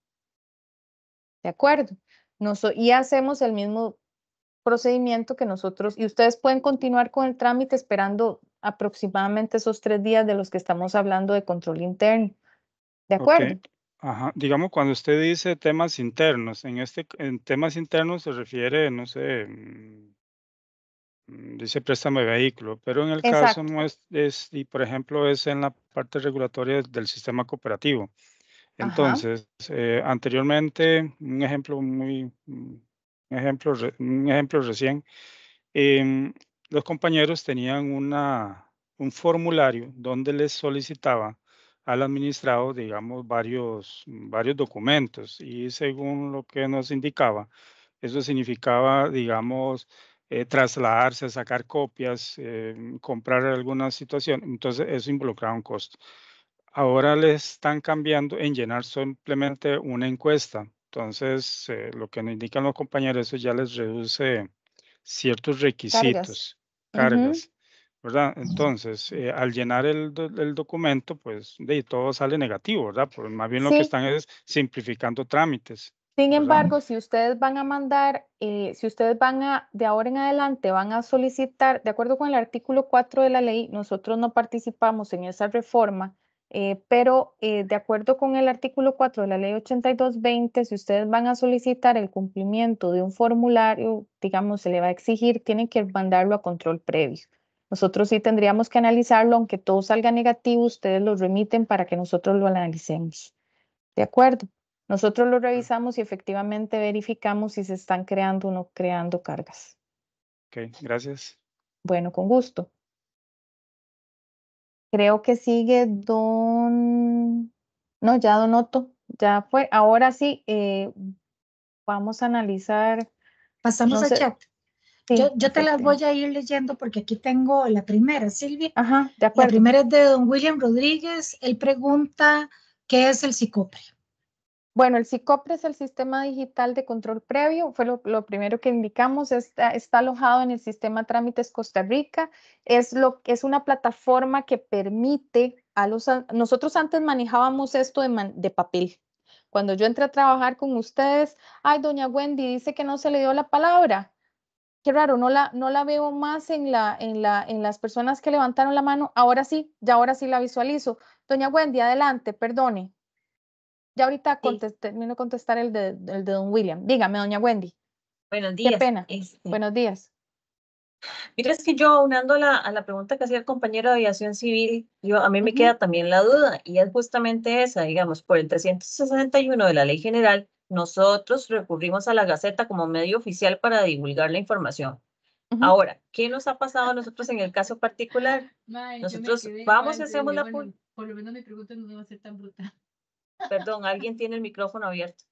¿De acuerdo? Nos, y hacemos el mismo procedimiento que nosotros, y ustedes pueden continuar con el trámite esperando aproximadamente esos tres días de los que estamos hablando de control interno. ¿De acuerdo? Ajá. Digamos, cuando usted dice temas internos, en este, en temas internos se refiere, no sé, mm, mm, dice préstamo de vehículo, pero en el caso no es, es, y por ejemplo, es en la parte regulatoria del sistema cooperativo. Entonces, eh, anteriormente, un ejemplo muy, ejemplo, un ejemplo recién, em, los compañeros tenían una, un formulario donde les solicitaba al administrado, digamos, varios, varios documentos y según lo que nos indicaba, eso significaba, digamos, eh, trasladarse, sacar copias, eh, comprar alguna situación. Entonces, eso involucraba un costo ahora le están cambiando en llenar simplemente una encuesta. Entonces, eh, lo que nos indican los compañeros, eso ya les reduce ciertos requisitos, cargas, ¿verdad? Entonces, eh, al llenar el, documento, pues de todo sale negativo, ¿verdad? más bien lo que están es simplificando trámites. Sin embargo, si ustedes van a mandar, eh, si ustedes van a, de ahora en adelante, van a solicitar, de acuerdo con el artículo 4 de la ley, nosotros no participamos en esa reforma, eh, pero eh, de acuerdo con el artículo 4 de la ley 8220, si ustedes van a solicitar el cumplimiento de un formulario, digamos, se le va a exigir, tienen que mandarlo a control previo. Nosotros sí tendríamos que analizarlo, aunque todo salga negativo, ustedes lo remiten para que nosotros lo analicemos. ¿De acuerdo? Nosotros lo revisamos y efectivamente verificamos si se están creando o no creando cargas. Ok, gracias. Bueno, con gusto creo que sigue Don, no, ya Don Otto, ya fue. Ahora sí, eh, vamos a analizar. Pasamos al chat. yo, te las voy a ir leyendo porque aquí tengo la primera, Silvia. Ajá, La primera es de don William Rodríguez. Él pregunta qué es el psicópata. Bueno, el es el Sistema Digital de Control Previo, fue lo, primero que indicamos, está, está, alojado en el Sistema Trámites Costa Rica, es, lo, es una plataforma que permite a los... nosotros antes manejábamos esto de, papel. Cuando yo entré a trabajar con ustedes, ay, doña Wendy dice que no se le dio la palabra. Qué raro, no la, no la veo más en, la, en, la, en las personas que levantaron la mano. Ahora sí, ya ahora sí la visualizo. Doña Wendy, adelante, perdone. Ya ahorita contesté, termino de contestar el de, don William. Dígame, doña Wendy. Buenos días. Qué pena. Este Buenos días. Mira, es que yo unando la, a la pregunta que hacía el compañero de aviación civil, yo, a mí me queda también la duda y es justamente esa, digamos, por el 361 de la ley general, nosotros recurrimos a la Gaceta como medio oficial para divulgar la información. Ahora, ¿qué nos ha pasado a nosotros en el caso particular? nosotros vamos y hacemos la... por lo menos mi pregunta no va a ser tan brutal. Perdón, alguien tiene el micrófono abierto.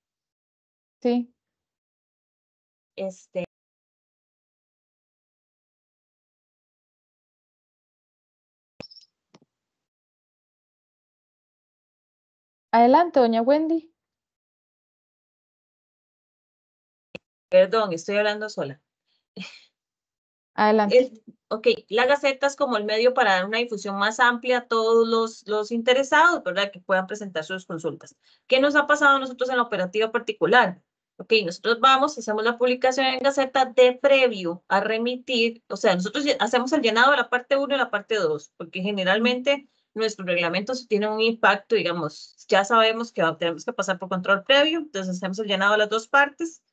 Sí. Este. Adelante, doña Wendy. Perdón, estoy hablando sola. Adelante. ok, la Gaceta es como el medio para dar una difusión más amplia a todos los, los interesados, ¿verdad? Que puedan presentar sus consultas. ¿Qué nos ha pasado a nosotros en la operativa particular? Ok, nosotros vamos, hacemos la publicación en Gaceta de previo a remitir, o sea, nosotros hacemos el llenado de la parte 1 y la parte 2, porque generalmente nuestros reglamentos tienen un impacto, digamos, ya sabemos que tenemos que pasar por control previo, entonces hacemos el llenado de las dos partes,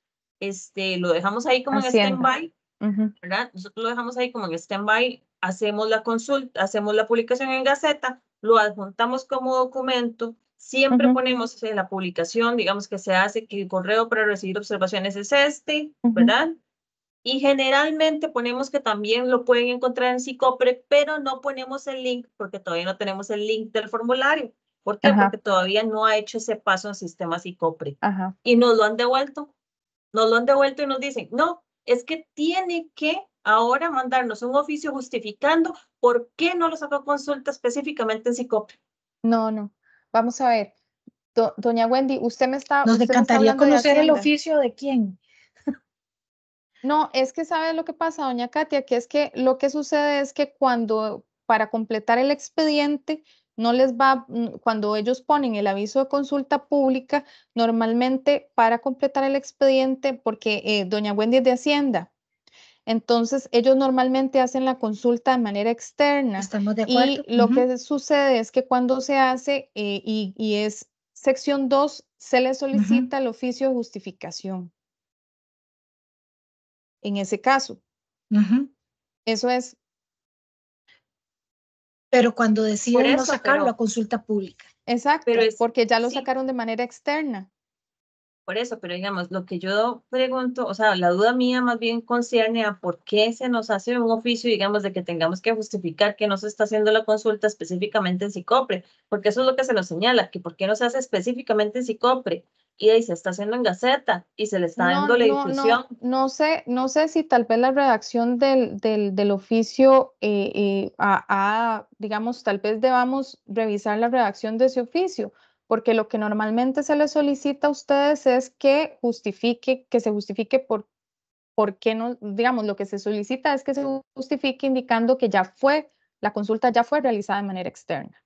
este, lo dejamos ahí como en standby by ¿verdad? Nosotros lo dejamos ahí como en stand-by, hacemos la consulta, hacemos la publicación en Gaceta, lo adjuntamos como documento, siempre ponemos en eh, la publicación, digamos que se hace que el correo para recibir observaciones es este, ¿verdad? Y generalmente ponemos que también lo pueden encontrar en Cicopre, pero no ponemos el link porque todavía no tenemos el link del formulario. ¿Por qué? Porque todavía no ha hecho ese paso en sistema Cicopre. Y nos lo han devuelto. Nos lo han devuelto y nos dicen, no, es que tiene que ahora mandarnos un oficio justificando por qué no lo sacó consulta específicamente en Psicopre. No, no. Vamos a ver. doña Wendy, usted me está... Nos encantaría conocer el oficio de quién. No, es que sabe lo que pasa, doña Katia, que es que lo que sucede es que cuando para completar el expediente no les va, mm, cuando ellos ponen el aviso de consulta pública, normalmente para completar el expediente, porque eh, doña Wendy es de Hacienda, entonces, ellos normalmente hacen la consulta de manera externa. Estamos de acuerdo. Y lo que sucede es que cuando se hace eh, y, es sección 2, se le solicita el oficio de justificación. En ese caso. Eso es pero cuando deciden no sacarlo a consulta pública. Exacto, pero es, porque ya lo sacaron de manera externa. Por eso, pero digamos, lo que yo pregunto, o sea, la duda mía más bien concierne a por qué se nos hace un oficio, digamos, de que tengamos que justificar que no se está haciendo la consulta específicamente en SICOPRE, porque eso es lo que se nos señala, que por qué no se hace específicamente en SICOPRE y ahí se está haciendo en Gaceta y se le está dando la no, difusión. No, sé, no sé si tal vez la redacción del, oficio eh, eh, a, digamos, tal vez debamos revisar la redacción de ese oficio, porque lo que normalmente se le solicita a ustedes es que justifique, que se justifique por, por qué no, digamos, lo que se solicita es que se justifique indicando que ya fue, la consulta ya fue realizada de manera externa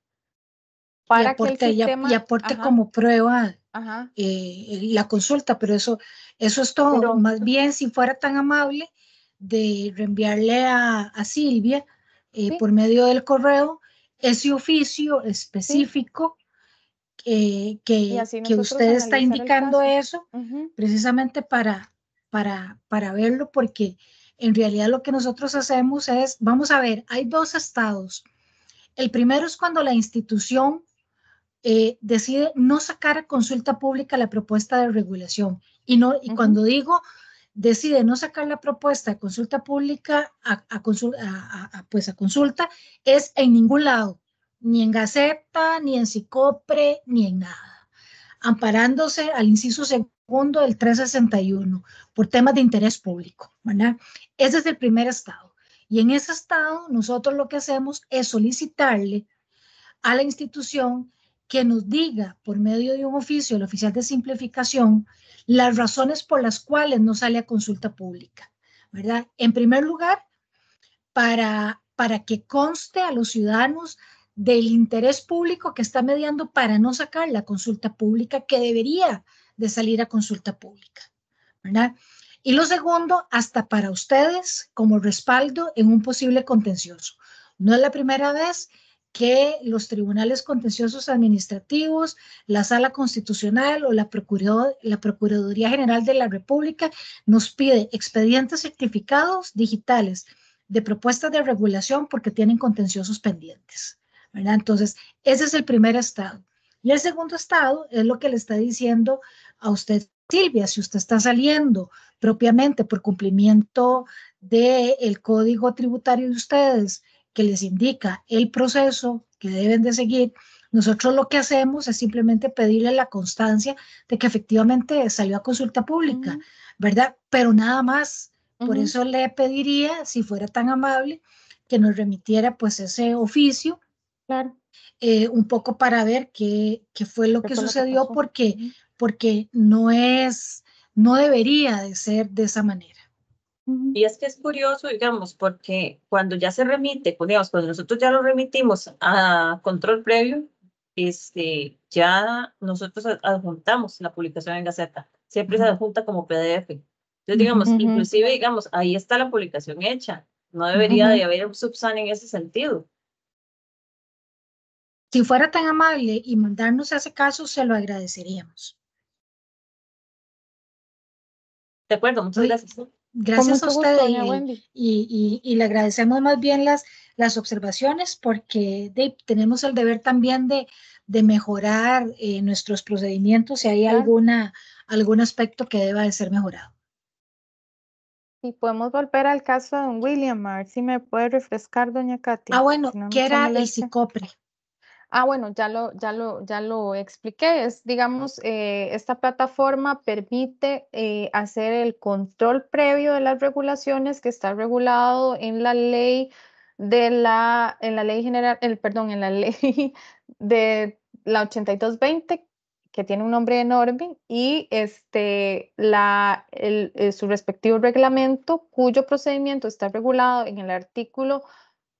y aporte, como prueba eh, la consulta, pero eso, eso es todo. Más bien, si fuera tan amable de reenviarle a, Silvia eh, por medio del correo ese oficio específico. Eh, que, que usted está indicando eso precisamente para, para, para verlo, porque en realidad lo que nosotros hacemos es, vamos a ver, hay dos estados. El primero es cuando la institución eh, decide no sacar a consulta pública la propuesta de regulación. Y, no, cuando digo decide no sacar la propuesta de consulta pública a, a, pues a consulta, es en ningún lado, ni en Gaceta, ni en Cicopre, ni en nada, amparándose al inciso segundo del 361 por temas de interés público. Ese es el primer estado. Y en ese estado nosotros lo que hacemos es solicitarle a la institución que nos diga por medio de un oficio, el oficial de simplificación, las razones por las cuales no sale a consulta pública, ¿verdad? En primer lugar, para, para que conste a los ciudadanos del interés público que está mediando para no sacar la consulta pública que debería de salir a consulta pública, ¿verdad? Y lo segundo, hasta para ustedes como respaldo en un posible contencioso. No es la primera vez que los tribunales contenciosos administrativos, la Sala Constitucional o la, Procuraduría General de la República nos pide expedientes certificados digitales de propuestas de regulación porque tienen contenciosos pendientes. ¿verdad? Entonces, ese es el primer estado. Y el segundo estado es lo que le está diciendo a usted, Silvia, si usted está saliendo propiamente por cumplimiento del código tributario de ustedes que les indica el proceso que deben de seguir. Nosotros lo que hacemos es simplemente pedirle la constancia de que efectivamente salió a consulta pública, ¿verdad? Pero nada más. Por eso le pediría, si fuera tan amable, que nos remitiera pues ese oficio. Eh, un poco para ver qué, fue lo que sucedió, porque, porque no es, no debería de ser de esa manera. Y es que es curioso, digamos, porque cuando ya se remite, pues, digamos, cuando nosotros ya lo remitimos a control previo, este, ya nosotros adjuntamos la publicación en Gaceta. Siempre se adjunta como PDF. Entonces, digamos, inclusive, digamos, ahí está la publicación hecha. No debería de haber un subsan en ese sentido. Si fuera tan amable y mandarnos ese caso, se lo agradeceríamos. De acuerdo, muchas gracias. Gracias a usted, Y, le agradecemos más bien las, las observaciones porque tenemos el deber también de, mejorar eh, nuestros procedimientos si hay alguna, algún aspecto que deba de ser mejorado. Y podemos volver al caso de don William, a ver si me puede refrescar, doña Katy. Ah, bueno, quiera era el psicopre? Ah, bueno, ya lo, ya lo, ya lo expliqué. Es, digamos, eh, esta plataforma permite eh, hacer el control previo de las regulaciones que está regulado en la ley de la, en la ley general, el, perdón, en la ley de la 8220 que tiene un nombre enorme, y este, la, eh, su respectivo reglamento, cuyo procedimiento está regulado en el artículo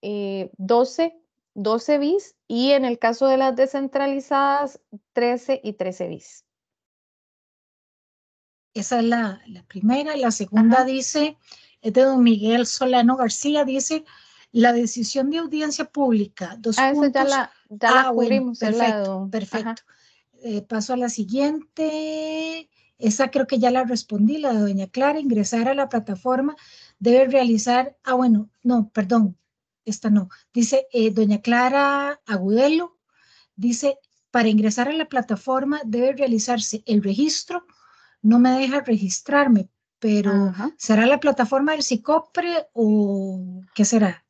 12 12 bis y en el caso de las descentralizadas 13 y 13 bis. Esa es la, primera. La segunda dice, es de don Miguel Solano García, dice la decisión de audiencia pública. Dos ah, ya la, ah, perfecto, perfecto. Eh, paso a la siguiente. Esa creo que ya la respondí, la de doña Clara. Ingresar a la plataforma debe realizar, ah, bueno, no, perdón, esta no. Dice eh, doña Clara Agudelo, dice, para ingresar a la plataforma debe realizarse el registro, no me deja registrarme, pero ¿será la plataforma del CICOPRE o qué será?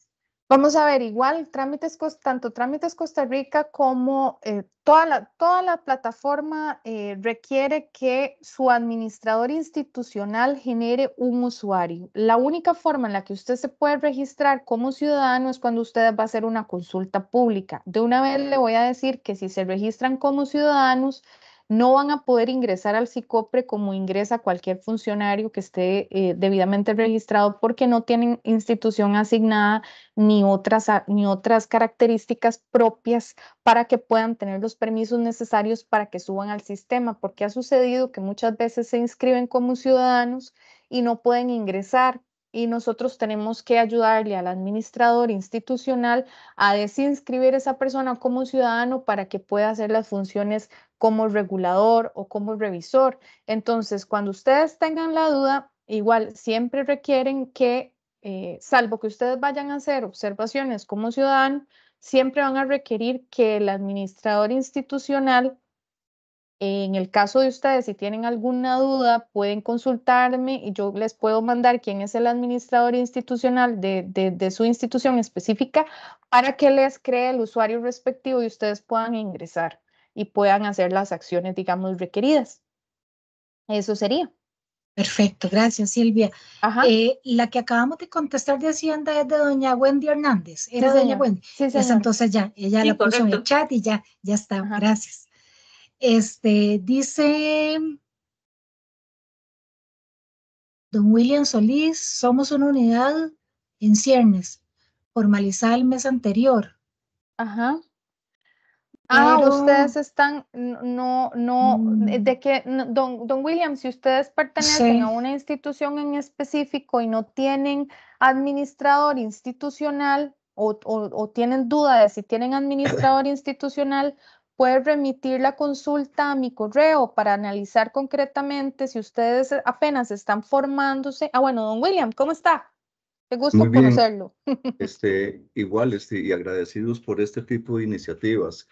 Vamos a ver, igual trámites, tanto trámites Costa Rica como eh, toda, la, toda la plataforma eh, requiere que su administrador institucional genere un usuario. La única forma en la que usted se puede registrar como ciudadano es cuando usted va a hacer una consulta pública. De una vez le voy a decir que si se registran como ciudadanos, no van a poder ingresar al CICOPRE como ingresa cualquier funcionario que esté eh, debidamente registrado porque no tienen institución asignada ni otras, ni otras características propias para que puedan tener los permisos necesarios para que suban al sistema, porque ha sucedido que muchas veces se inscriben como ciudadanos y no pueden ingresar y nosotros tenemos que ayudarle al administrador institucional a desinscribir a esa persona como ciudadano para que pueda hacer las funciones como regulador o como revisor. Entonces, cuando ustedes tengan la duda, igual siempre requieren que, eh, salvo que ustedes vayan a hacer observaciones como ciudadano, siempre van a requerir que el administrador institucional en el caso de ustedes, si tienen alguna duda, pueden consultarme y yo les puedo mandar quién es el administrador institucional de, su institución específica para que les cree el usuario respectivo y ustedes puedan ingresar y puedan hacer las acciones, digamos, requeridas. Eso sería. Perfecto, gracias Silvia. Eh, la que acabamos de contestar de Hacienda es de doña Wendy Hernández. Era doña Wendy. Pues entonces ya, ella la puso en el chat y ya, ya está. Gracias. Este, dice don William Solís, somos una unidad en ciernes, formalizada el mes anterior. Ajá. Ah, ustedes están, no, no, mm. de que, don, don, William, si ustedes pertenecen a una institución en específico y no tienen administrador institucional o, o, o tienen duda de si tienen administrador institucional, Puede remitir la consulta a mi correo para analizar concretamente si ustedes apenas están formándose. Ah, bueno, don William, ¿cómo está? Qué gusto conocerlo. Este, igual, este, y agradecidos por este tipo de iniciativas.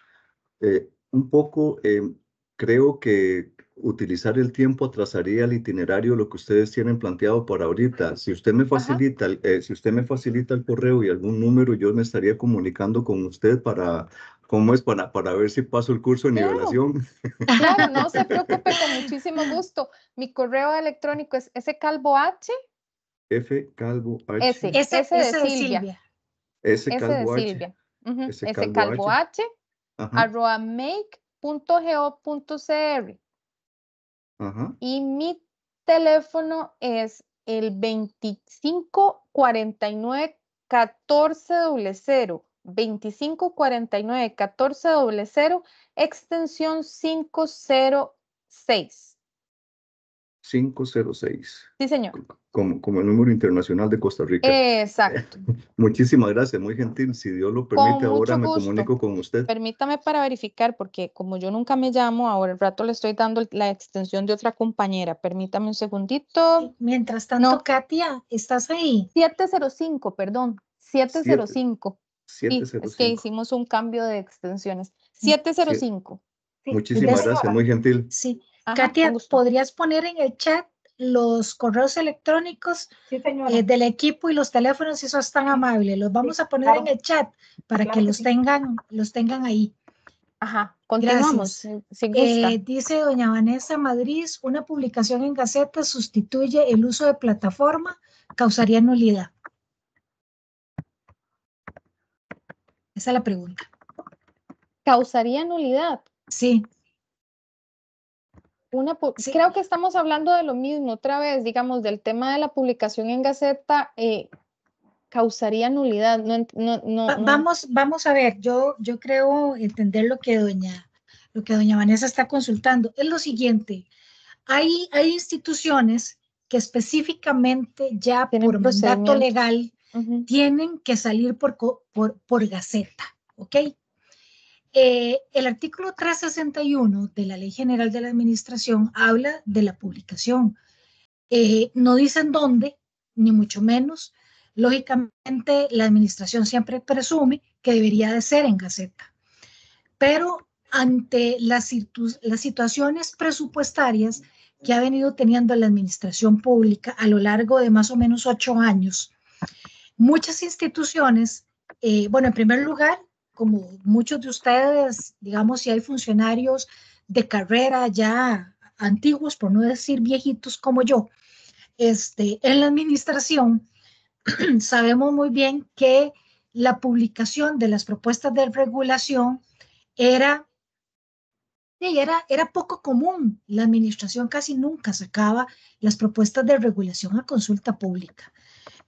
Eh, un poco, em, creo que utilizar el tiempo atrasaría el itinerario lo que ustedes tienen planteado para ahorita. Si usted me facilita, eh, si usted me facilita el correo y algún número, yo me estaría comunicando con usted para ¿Cómo es para, para ver si paso el curso de nivelación? Claro, no se preocupe, con muchísimo gusto. Mi correo electrónico es scalvoh. calvo H. S, S, S de, S de Silvia. Silvia. S calvo S de Silvia. H. S H. Y mi teléfono es el 2549 1400. 2549 1400 extensión 506. 506. Sí, señor. Como, como el número internacional de Costa Rica. Exacto. Muchísimas gracias, muy gentil. Si Dios lo permite, ahora me comunico con usted. Permítame para verificar, porque como yo nunca me llamo, ahora el rato le estoy dando la extensión de otra compañera. Permítame un segundito. Mientras tanto, Katia, ¿estás ahí? 705, perdón. 705. 705. es que hicimos un cambio de extensiones. 705. Mm, Muchísimas gracias, muy gentil. Sí. Katia, ¿podrías poner en el chat los correos electrónicos eh, del equipo y los teléfonos, si eso es tan amable? Los vamos a poner en el chat para que, los tengan, los tengan ahí. Ajá, continuamos. Eh, dice doña Vanessa Madrid, una publicación en Gaceta sustituye el uso de plataforma, causaría nulidad. Esa es la pregunta. ¿Causaría nulidad? Sí. Una Creo que estamos hablando de lo mismo otra vez, digamos, del tema de la publicación en Gaceta. Eh, causaría nulidad. No, vamos, vamos a ver, yo, yo creo entender lo que doña, lo que doña Vanessa está consultando. Es lo siguiente, hay, hay instituciones que específicamente ya por dato legal tienen que salir por, por, por gaceta, ¿ok? Eh, el artículo 361 de la Ley General de la Administración habla de la publicación. Eh, no dicen dónde, ni mucho menos. Lógicamente, la Administración siempre presume que debería de ser en Gaceta. Pero ante las, las situaciones presupuestarias que ha venido teniendo la Administración Pública a lo largo de más o menos ocho años, Muchas instituciones, eh, bueno, en primer lugar, como muchos de ustedes, digamos, si hay funcionarios de carrera ya antiguos, por no decir viejitos como yo, este, en la administración, sabemos muy bien que la publicación de las propuestas de regulación era, era, era poco común. La administración casi nunca sacaba las propuestas de regulación a consulta pública.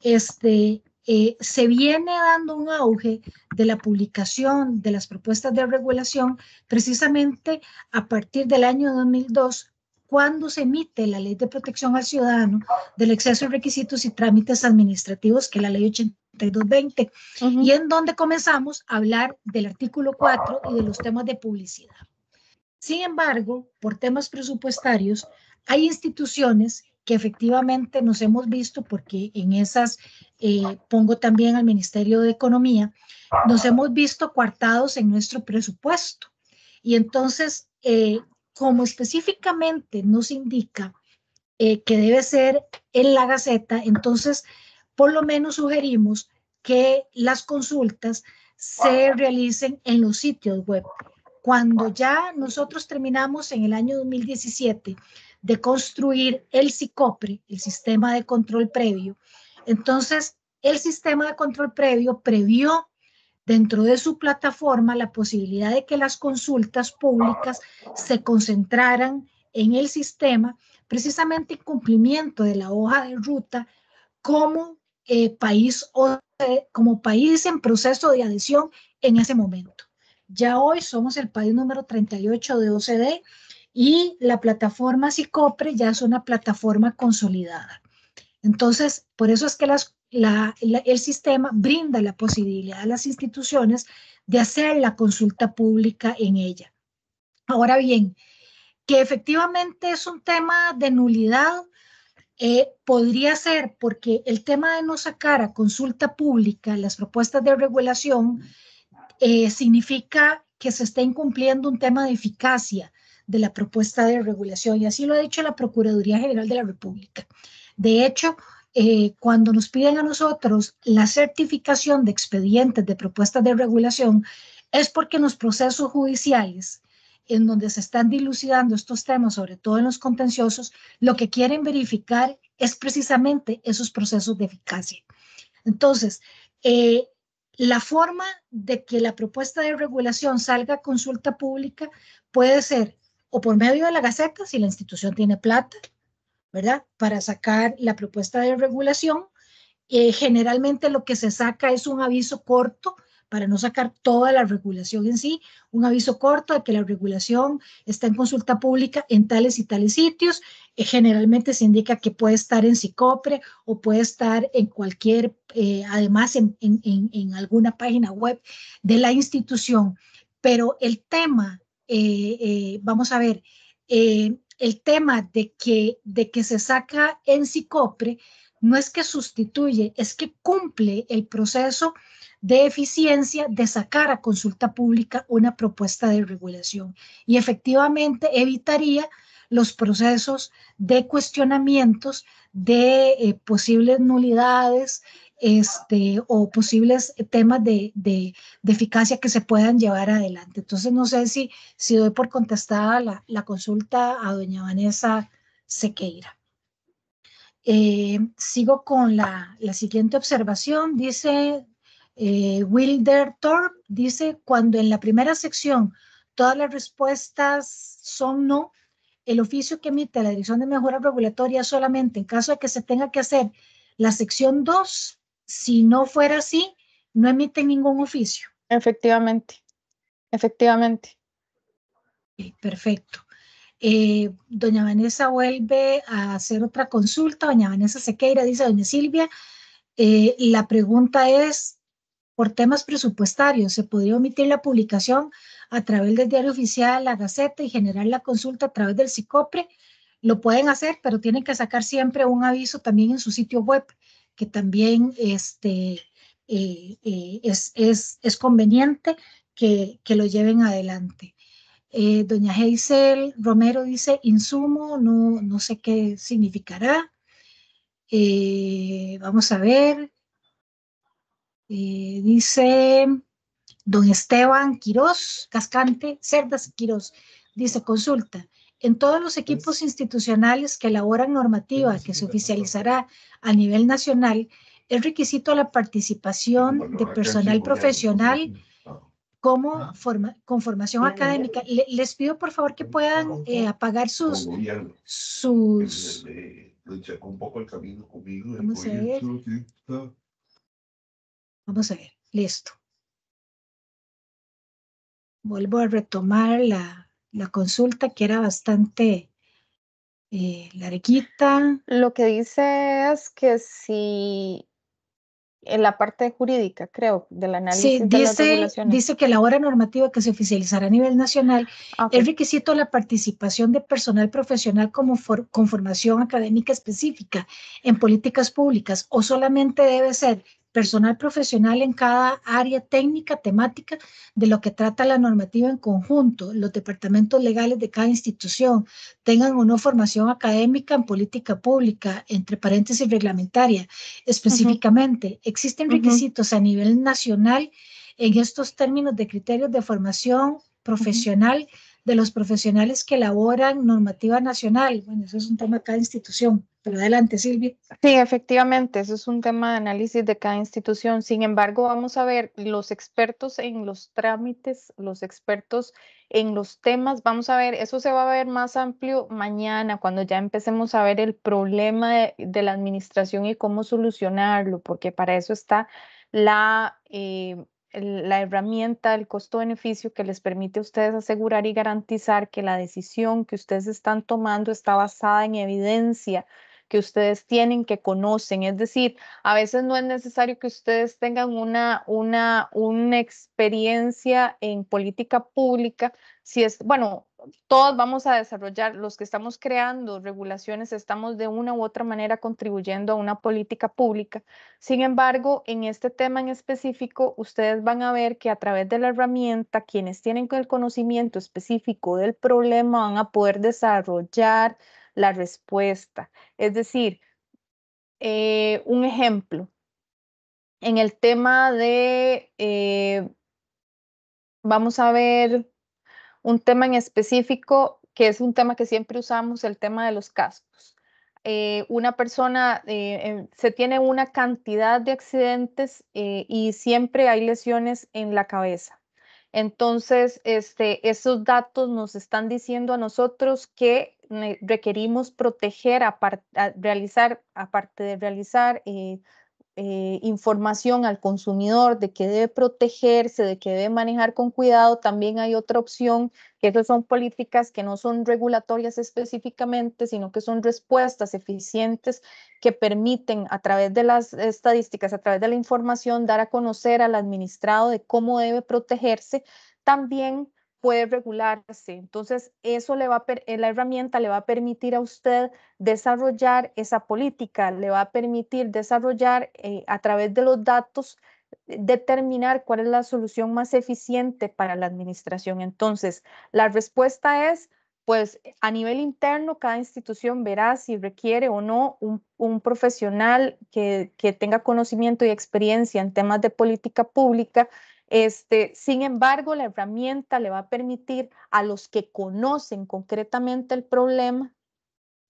Este, eh, se viene dando un auge de la publicación de las propuestas de regulación precisamente a partir del año 2002 cuando se emite la ley de protección al ciudadano del exceso de requisitos y trámites administrativos, que es la ley 8220, y en donde comenzamos a hablar del artículo 4 y de los temas de publicidad. Sin embargo, por temas presupuestarios, hay instituciones que efectivamente nos hemos visto, porque en esas eh, pongo también al Ministerio de Economía, nos ah. hemos visto coartados en nuestro presupuesto. Y entonces, eh, como específicamente nos indica eh, que debe ser en la Gaceta, entonces, por lo menos sugerimos que las consultas se ah. realicen en los sitios web. Cuando ah. ya nosotros terminamos en el año 2017 de construir el SICOPRE, el sistema de control previo. Entonces, el sistema de control previo previó dentro de su plataforma la posibilidad de que las consultas públicas se concentraran en el sistema, precisamente en cumplimiento de la hoja de ruta como, eh, país, eh, como país en proceso de adhesión en ese momento. Ya hoy somos el país número 38 de OCDE, y la plataforma CICOPRE ya es una plataforma consolidada. Entonces, por eso es que el sistema brinda la posibilidad a las instituciones de hacer la consulta pública en ella. Ahora bien, que efectivamente es un tema de nulidad, eh, podría ser porque el tema de no sacar a consulta pública las propuestas de regulación eh, significa que se está incumpliendo un tema de eficacia de la propuesta de regulación y así lo ha dicho la Procuraduría General de la República. De hecho, eh, cuando nos piden a nosotros la certificación de expedientes de propuestas de regulación, es porque en los procesos judiciales en donde se están dilucidando estos temas, sobre todo en los contenciosos, lo que quieren verificar es precisamente esos procesos de eficacia. Entonces, eh, la forma de que la propuesta de regulación salga a consulta pública puede ser o por medio de la Gaceta, si la institución tiene plata, ¿verdad? Para sacar la propuesta de regulación. Eh, generalmente lo que se saca es un aviso corto para no sacar toda la regulación en sí, un aviso corto de que la regulación está en consulta pública en tales y tales sitios. Eh, generalmente se indica que puede estar en Cicopre o puede estar en cualquier, eh, además en, alguna página web de la institución. Pero el tema eh, eh, vamos a ver, eh, el tema de que, de que se saca en CICOPRE no es que sustituye, es que cumple el proceso de eficiencia de sacar a consulta pública una propuesta de regulación y efectivamente evitaría los procesos de cuestionamientos de posibles nulidades, este, o posibles temas de, de, eficacia que se puedan llevar adelante. Entonces, no sé si, si doy por contestada la, la consulta a doña Vanessa Sequeira. Eh, sigo con la, la, siguiente observación. Dice eh, Wilder Thorpe, dice, cuando en la primera sección todas las respuestas son no, el oficio que emite la Dirección de Mejora Regulatoria solamente en caso de que se tenga que hacer la sección 2 si no fuera así, no emite ningún oficio. Efectivamente, efectivamente. perfecto. Eh, doña Vanessa vuelve a hacer otra consulta. Doña Vanessa Sequeira dice, doña Silvia, eh, la pregunta es, por temas presupuestarios, ¿se podría omitir la publicación a través del diario oficial, la Gaceta y generar la consulta a través del CICOPRE? Lo pueden hacer, pero tienen que sacar siempre un aviso también en su sitio web que también este, eh, eh, es, conveniente que, lo lleven adelante. Eh, doña Heisel Romero dice insumo, no, no sé qué significará. vamos a ver. dice don Esteban Quiroz, Cascante, Cerdas Quirós, dice consulta en todos los pues equipos institucionales que elaboran normativa pues que se oficializará a nivel nacional, es requisito la participación de personal profesional como ah. forma, con formación académica. Eh, les pido por favor que eh, puedan eh, apagar sus... sus Vamos a ver. Vamos a ver, listo. Vuelvo a retomar la, la consulta que era bastante eh, larguita. Lo que dice es que si en la parte jurídica, creo, del análisis dice, de las regulaciones. dice que la hora normativa que se oficializará a nivel nacional el ah, es requisito la participación de personal profesional como con formación académica específica en políticas públicas o solamente debe ser personal profesional en cada área técnica, temática de lo que trata la normativa en conjunto, los departamentos legales de cada institución, tengan o no formación académica en política pública, entre paréntesis reglamentaria, específicamente. Existen requisitos a nivel nacional en estos términos de criterios de formación profesional de los profesionales que elaboran normativa nacional. Bueno, eso es un tema de cada institución, pero adelante, Silvia. Sí, efectivamente, eso es un tema de análisis de cada institución. Sin embargo, vamos a ver los expertos en los trámites, los expertos en los temas, vamos a ver, eso se va a ver más amplio mañana, cuando ya empecemos a ver el problema de, la administración y cómo solucionarlo, porque para eso está la... Eh, la herramienta, el costo-beneficio que les permite a ustedes asegurar y garantizar que la decisión que ustedes están tomando está basada en evidencia, que ustedes tienen, que conocen. Es decir, a veces no es necesario que ustedes tengan una, una, una experiencia en política pública. Si es, bueno, todos vamos a desarrollar, los que estamos creando regulaciones, estamos de una u otra manera contribuyendo a una política pública. Sin embargo, en este tema en específico, ustedes van a ver que a través de la herramienta, quienes tienen el conocimiento específico del problema van a poder desarrollar la respuesta. Es decir, eh, un ejemplo, en el tema de, eh, vamos a ver un tema en específico, que es un tema que siempre usamos, el tema de los cascos. Eh, una persona se tiene una cantidad de accidentes y siempre hay lesiones en la cabeza. Entonces, este, esos datos nos están diciendo a nosotros que requerimos proteger, a realizar, aparte de realizar eh, eh, información al consumidor de que debe protegerse, de que debe manejar con cuidado, también hay otra opción, que son políticas que no son regulatorias específicamente, sino que son respuestas eficientes que permiten a través de las estadísticas, a través de la información, dar a conocer al administrado de cómo debe protegerse. También puede regularse. Entonces, eso le va a eh, la herramienta le va a permitir a usted desarrollar esa política, le va a permitir desarrollar eh, a través de los datos eh, determinar cuál es la solución más eficiente para la administración. Entonces, la respuesta es, pues a nivel interno, cada institución verá si requiere o no un, profesional que tenga conocimiento y experiencia en temas de política pública este, sin embargo, la herramienta le va a permitir a los que conocen concretamente el problema,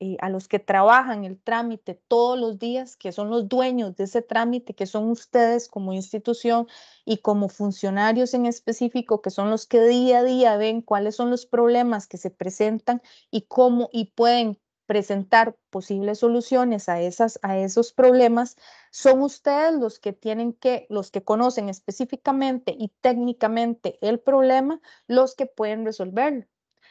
eh, a los que trabajan el trámite todos los días, que son los dueños de ese trámite, que son ustedes como institución y como funcionarios en específico, que son los que día a día ven cuáles son los problemas que se presentan y cómo y pueden presentar posibles soluciones a, esas, a esos problemas, son ustedes los que tienen que, los que conocen específicamente y técnicamente el problema, los que pueden resolverlo.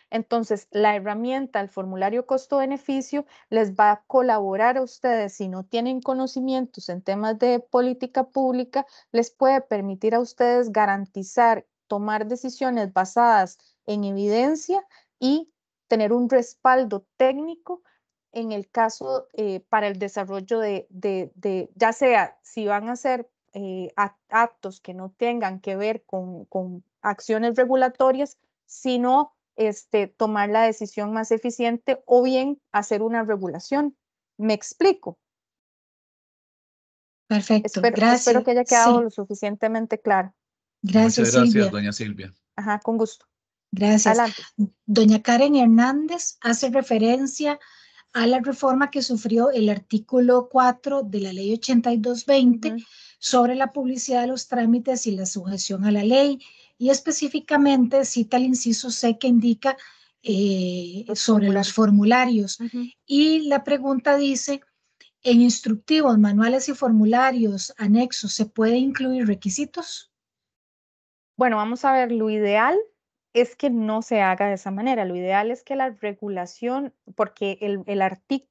Entonces, la herramienta, el formulario costo-beneficio, les va a colaborar a ustedes. Si no tienen conocimientos en temas de política pública, les puede permitir a ustedes garantizar, tomar decisiones basadas en evidencia y tener un respaldo técnico en el caso eh, para el desarrollo de, de, ya sea si van a ser eh, actos que no tengan que ver con, con, acciones regulatorias, sino este, tomar la decisión más eficiente o bien hacer una regulación. ¿Me explico? Perfecto, espero, gracias. Espero que haya quedado lo suficientemente claro. Gracias, Muchas gracias, doña Silvia. Ajá, con gusto. Gracias. Doña Karen Hernández hace referencia a la reforma que sufrió el artículo 4 de la ley 8220 sobre la publicidad de los trámites y la sujeción a la ley y específicamente cita el inciso C que indica eh, sobre los formularios. Y la pregunta dice, en instructivos, manuales y formularios anexos, ¿se puede incluir requisitos? Bueno, vamos a ver, lo ideal es que no se haga de esa manera. Lo ideal es que la regulación, porque el,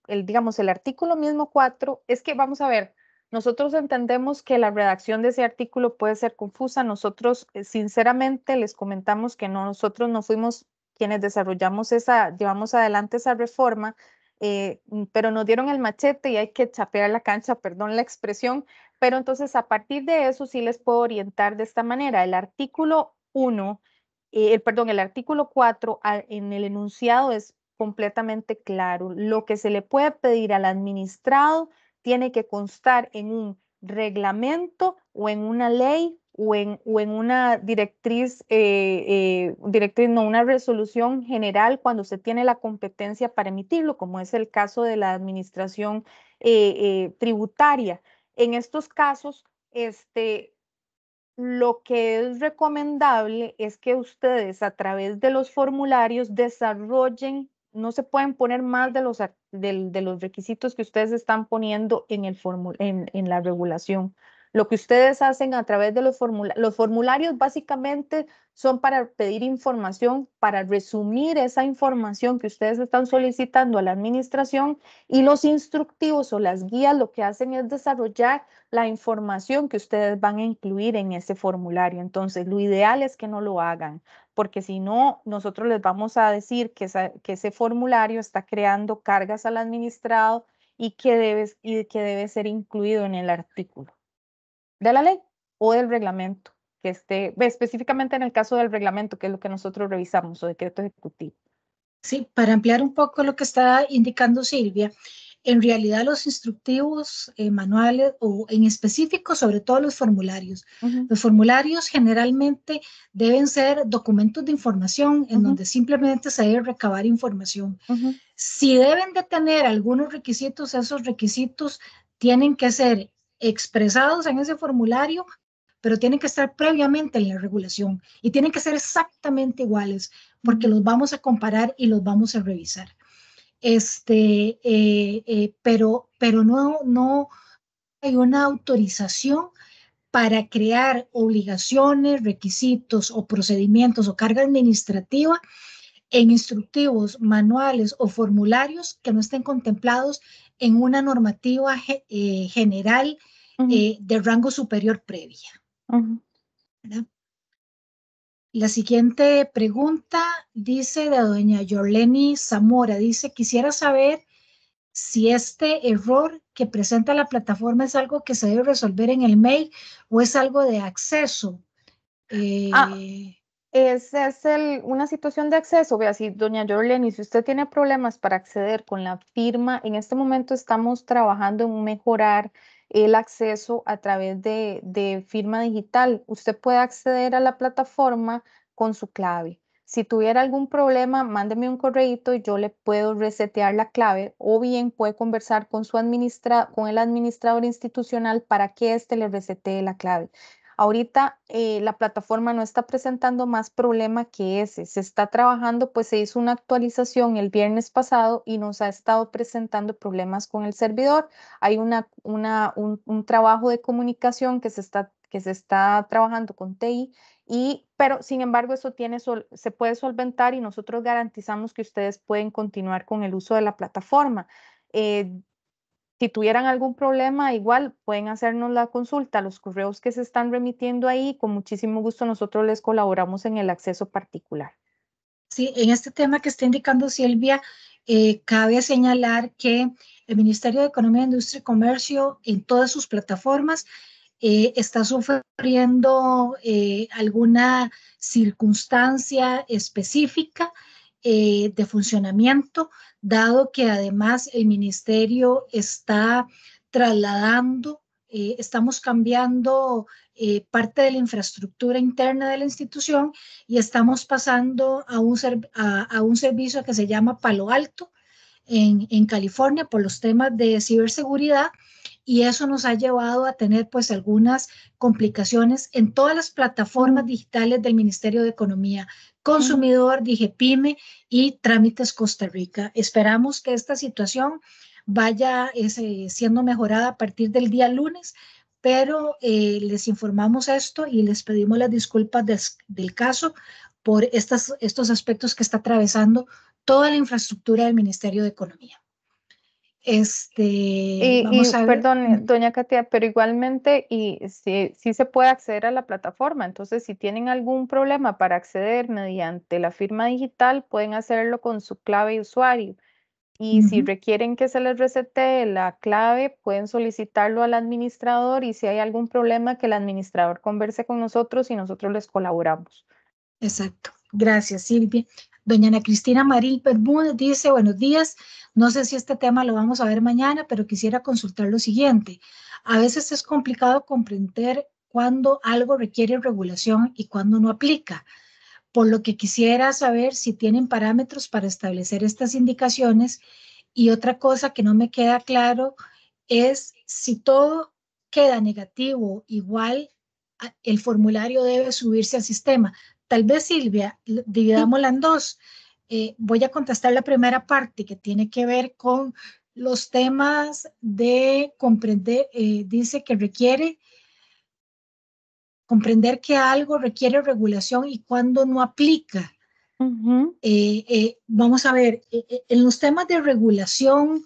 el, digamos, el artículo mismo 4, es que vamos a ver, nosotros entendemos que la redacción de ese artículo puede ser confusa. Nosotros, eh, sinceramente, les comentamos que nosotros no fuimos quienes desarrollamos esa, llevamos adelante esa reforma, eh, mm, pero nos dieron el machete y hay que chapear la cancha, perdón la expresión. Pero entonces, a partir de eso, sí les puedo orientar de esta manera. El artículo 1 eh, perdón, el artículo 4 ah, en el enunciado es completamente claro. Lo que se le puede pedir al administrado tiene que constar en un reglamento o en una ley o en, o en una directriz, eh, eh, directriz, no, una resolución general cuando se tiene la competencia para emitirlo, como es el caso de la administración tributaria. En estos casos, este, lo que es recomendable es que ustedes a través de los formularios desarrollen, no se pueden poner más de los, los requisitos que ustedes están poniendo en, el en la regulación. Lo que ustedes hacen a través de los formularios, básicamente son para pedir información, para resumir esa información que ustedes están solicitando a la administración y los instructivos o las guías lo que hacen es desarrollar la información que ustedes van a incluir en ese formulario. Entonces, lo ideal es que no lo hagan, porque si no, nosotros les vamos a decir que, que ese formulario está creando cargas al administrado y que, y que debe ser incluido en el artículo de la ley o del reglamento, que esté específicamente en el caso del reglamento, que es lo que nosotros revisamos, o decreto ejecutivo. Sí, para ampliar un poco lo que está indicando Silvia, en realidad los instructivos eh, manuales o en específico sobre todo los formularios. Los formularios generalmente deben ser documentos de información en donde simplemente se debe recabar información. Si deben de tener algunos requisitos, esos requisitos tienen que ser expresados en ese formulario, pero tienen que estar previamente en la regulación y tienen que ser exactamente iguales porque los vamos a comparar y los vamos a revisar. Este, eh, eh, pero, pero no, no hay una autorización para crear obligaciones, requisitos o procedimientos o carga administrativa en instructivos, manuales o formularios que no estén contemplados en una normativa eh, general eh, de rango superior previa. La siguiente pregunta dice de doña Yoleni Zamora. Dice, quisiera saber si este error que presenta la plataforma es algo que se debe resolver en el mail o es algo de acceso. Ah, eh, es una situación de acceso. Vea, si doña Jorleni, si usted tiene problemas para acceder con la firma, en este momento estamos trabajando en mejorar el acceso a través de, firma digital. Usted puede acceder a la plataforma con su clave. Si tuviera algún problema, mándeme un correíto y yo le puedo resetear la clave o bien puede conversar con, su administra con el administrador institucional para que éste le resetee la clave. Ahorita eh, la plataforma no está presentando más problema que ese. Se está trabajando, pues se hizo una actualización el viernes pasado y nos ha estado presentando problemas con el servidor. Hay una, un, trabajo de comunicación que se está, que se está trabajando con TI y, pero sin embargo, eso tiene se puede solventar y nosotros garantizamos que ustedes pueden continuar con el uso de la plataforma. Eh, si tuvieran algún problema, igual pueden hacernos la consulta. Los correos que se están remitiendo ahí, con muchísimo gusto nosotros les colaboramos en el acceso particular. Sí, en este tema que está indicando Silvia, eh, cabe señalar que el Ministerio de Economía, Industria y Comercio en todas sus plataformas eh, está sufriendo eh, alguna circunstancia específica eh, de funcionamiento, dado que además el ministerio está trasladando, eh, estamos cambiando eh, parte de la infraestructura interna de la institución y estamos pasando a un, a un servicio que se llama Palo Alto en, en California por los temas de ciberseguridad y eso nos ha llevado a tener pues algunas complicaciones en todas las plataformas mm. digitales del Ministerio de Economía, consumidor, dije PYME y Trámites Costa Rica. Esperamos que esta situación vaya siendo mejorada a partir del día lunes, pero eh, les informamos esto y les pedimos las disculpas del caso por estas, estos aspectos que está atravesando toda la infraestructura del Ministerio de Economía. Este, y, perdón, doña Katia, pero igualmente, y si se puede acceder a la plataforma. Entonces, si tienen algún problema para acceder mediante la firma digital, pueden hacerlo con su clave usuario. Y si requieren que se les resete la clave, pueden solicitarlo al administrador y si hay algún problema, que el administrador converse con nosotros y nosotros les colaboramos. Exacto. Gracias, Silvia. Doña Ana Cristina Maril Bermúdez dice, buenos días, no sé si este tema lo vamos a ver mañana, pero quisiera consultar lo siguiente. A veces es complicado comprender cuándo algo requiere regulación y cuándo no aplica, por lo que quisiera saber si tienen parámetros para establecer estas indicaciones. Y otra cosa que no me queda claro es si todo queda negativo, igual el formulario debe subirse al sistema, Tal vez, Silvia, dividámosla en dos. Eh, voy a contestar la primera parte que tiene que ver con los temas de comprender, eh, dice que requiere comprender que algo requiere regulación y cuando no aplica. Eh, vamos a ver, en los temas de regulación,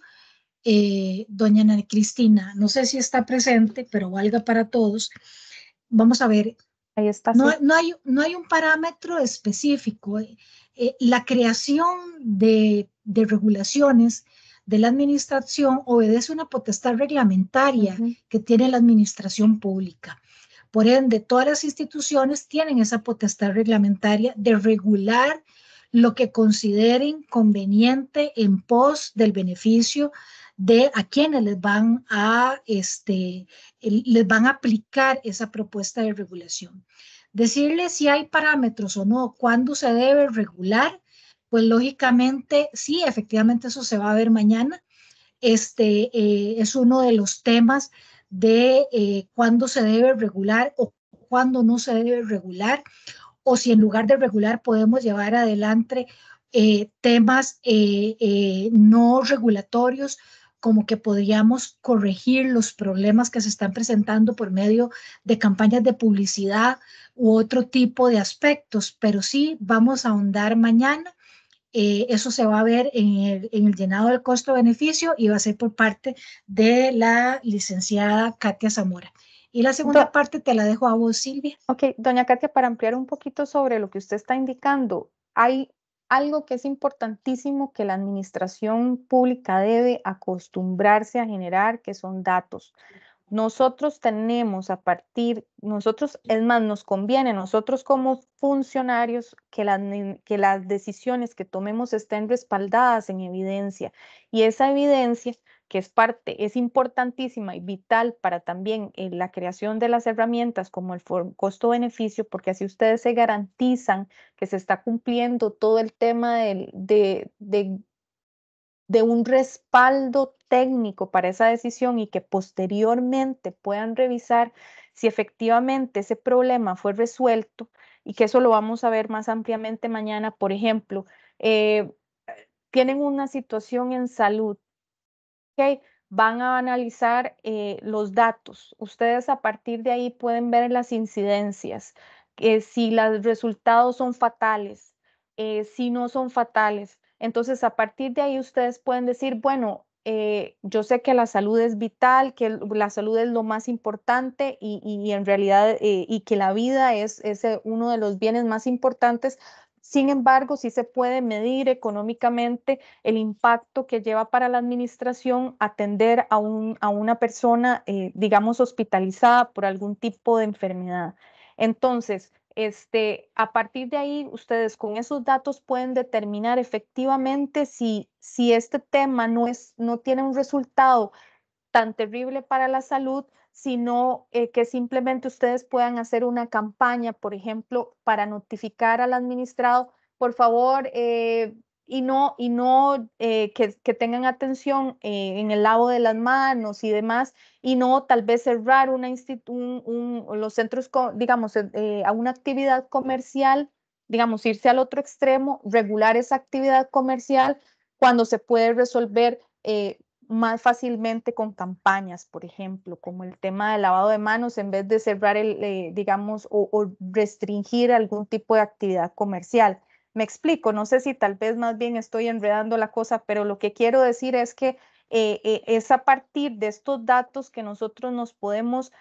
doña Ana Cristina, no sé si está presente, pero valga para todos. Vamos a ver, no, hay, un parámetro específico. Eh, eh, la creación de, regulaciones de la administración obedece una potestad reglamentaria que tiene la administración pública. Por ende, todas las instituciones tienen esa potestad reglamentaria de regular lo que consideren conveniente en pos del beneficio de a quienes les van a, este, les van a aplicar esa propuesta de regulación. Decirles si hay parámetros o no, cuándo se debe regular, pues lógicamente sí, efectivamente eso se va a ver mañana. Este eh, es uno de los temas de eh, cuándo se debe regular o cuándo no se debe regular, o si en lugar de regular podemos llevar adelante eh, temas no regulatorios como que podríamos corregir los problemas que se están presentando por medio de campañas de publicidad u otro tipo de aspectos, pero sí vamos a ahondar mañana. Eh, eso se va a ver en el, llenado del costo-beneficio y va a ser por parte de la licenciada Katia Zamora. Y la segunda parte te la dejo a vos, Silvia. Ok, doña Katia, para ampliar un poquito sobre lo que usted está indicando, hay algo que es importantísimo que la administración pública debe acostumbrarse a generar, que son datos. Nosotros tenemos a partir, nosotros, es más, nos conviene, nosotros como funcionarios, que, que las decisiones que tomemos estén respaldadas en evidencia. Y esa evidencia que es parte, es importantísima y vital para también eh, la creación de las herramientas como el costo-beneficio, porque así ustedes se garantizan que se está cumpliendo todo el tema de, de, de, un respaldo técnico para esa decisión y que posteriormente puedan revisar si efectivamente ese problema fue resuelto y que eso lo vamos a ver más ampliamente mañana, por ejemplo. Eh, tienen una situación en salud van a analizar eh, los datos. Ustedes a partir de ahí pueden ver las incidencias, eh, si los resultados son fatales, eh, si no son fatales. Entonces, a partir de ahí ustedes pueden decir, bueno, yo sé que la salud es vital, que la salud es lo más importante y, en realidad, y que la vida es, es uno de los bienes más importantes, sin embargo, sí se puede medir económicamente el impacto que lleva para la administración atender a, una persona, eh, digamos, hospitalizada por algún tipo de enfermedad. Entonces, este, a partir de ahí, ustedes con esos datos pueden determinar efectivamente si, si este tema no, es, no tiene un resultado tan terrible para la salud, sino eh, que simplemente ustedes puedan hacer una campaña, por ejemplo, para notificar al administrado, por favor, eh, y no, y no eh, que, tengan atención en el lado de las manos y demás, y no tal vez cerrar una un, los centros, digamos, a una actividad comercial, digamos, irse al otro extremo, regular esa actividad comercial cuando se puede resolver más fácilmente con campañas, por ejemplo, como el tema del lavado de manos, en vez de cerrar, el, eh, digamos, o, restringir algún tipo de actividad comercial. Me explico, no sé si tal vez más bien estoy enredando la cosa, pero lo que quiero decir es que eh, eh, es a partir de estos datos que nosotros nos podemos,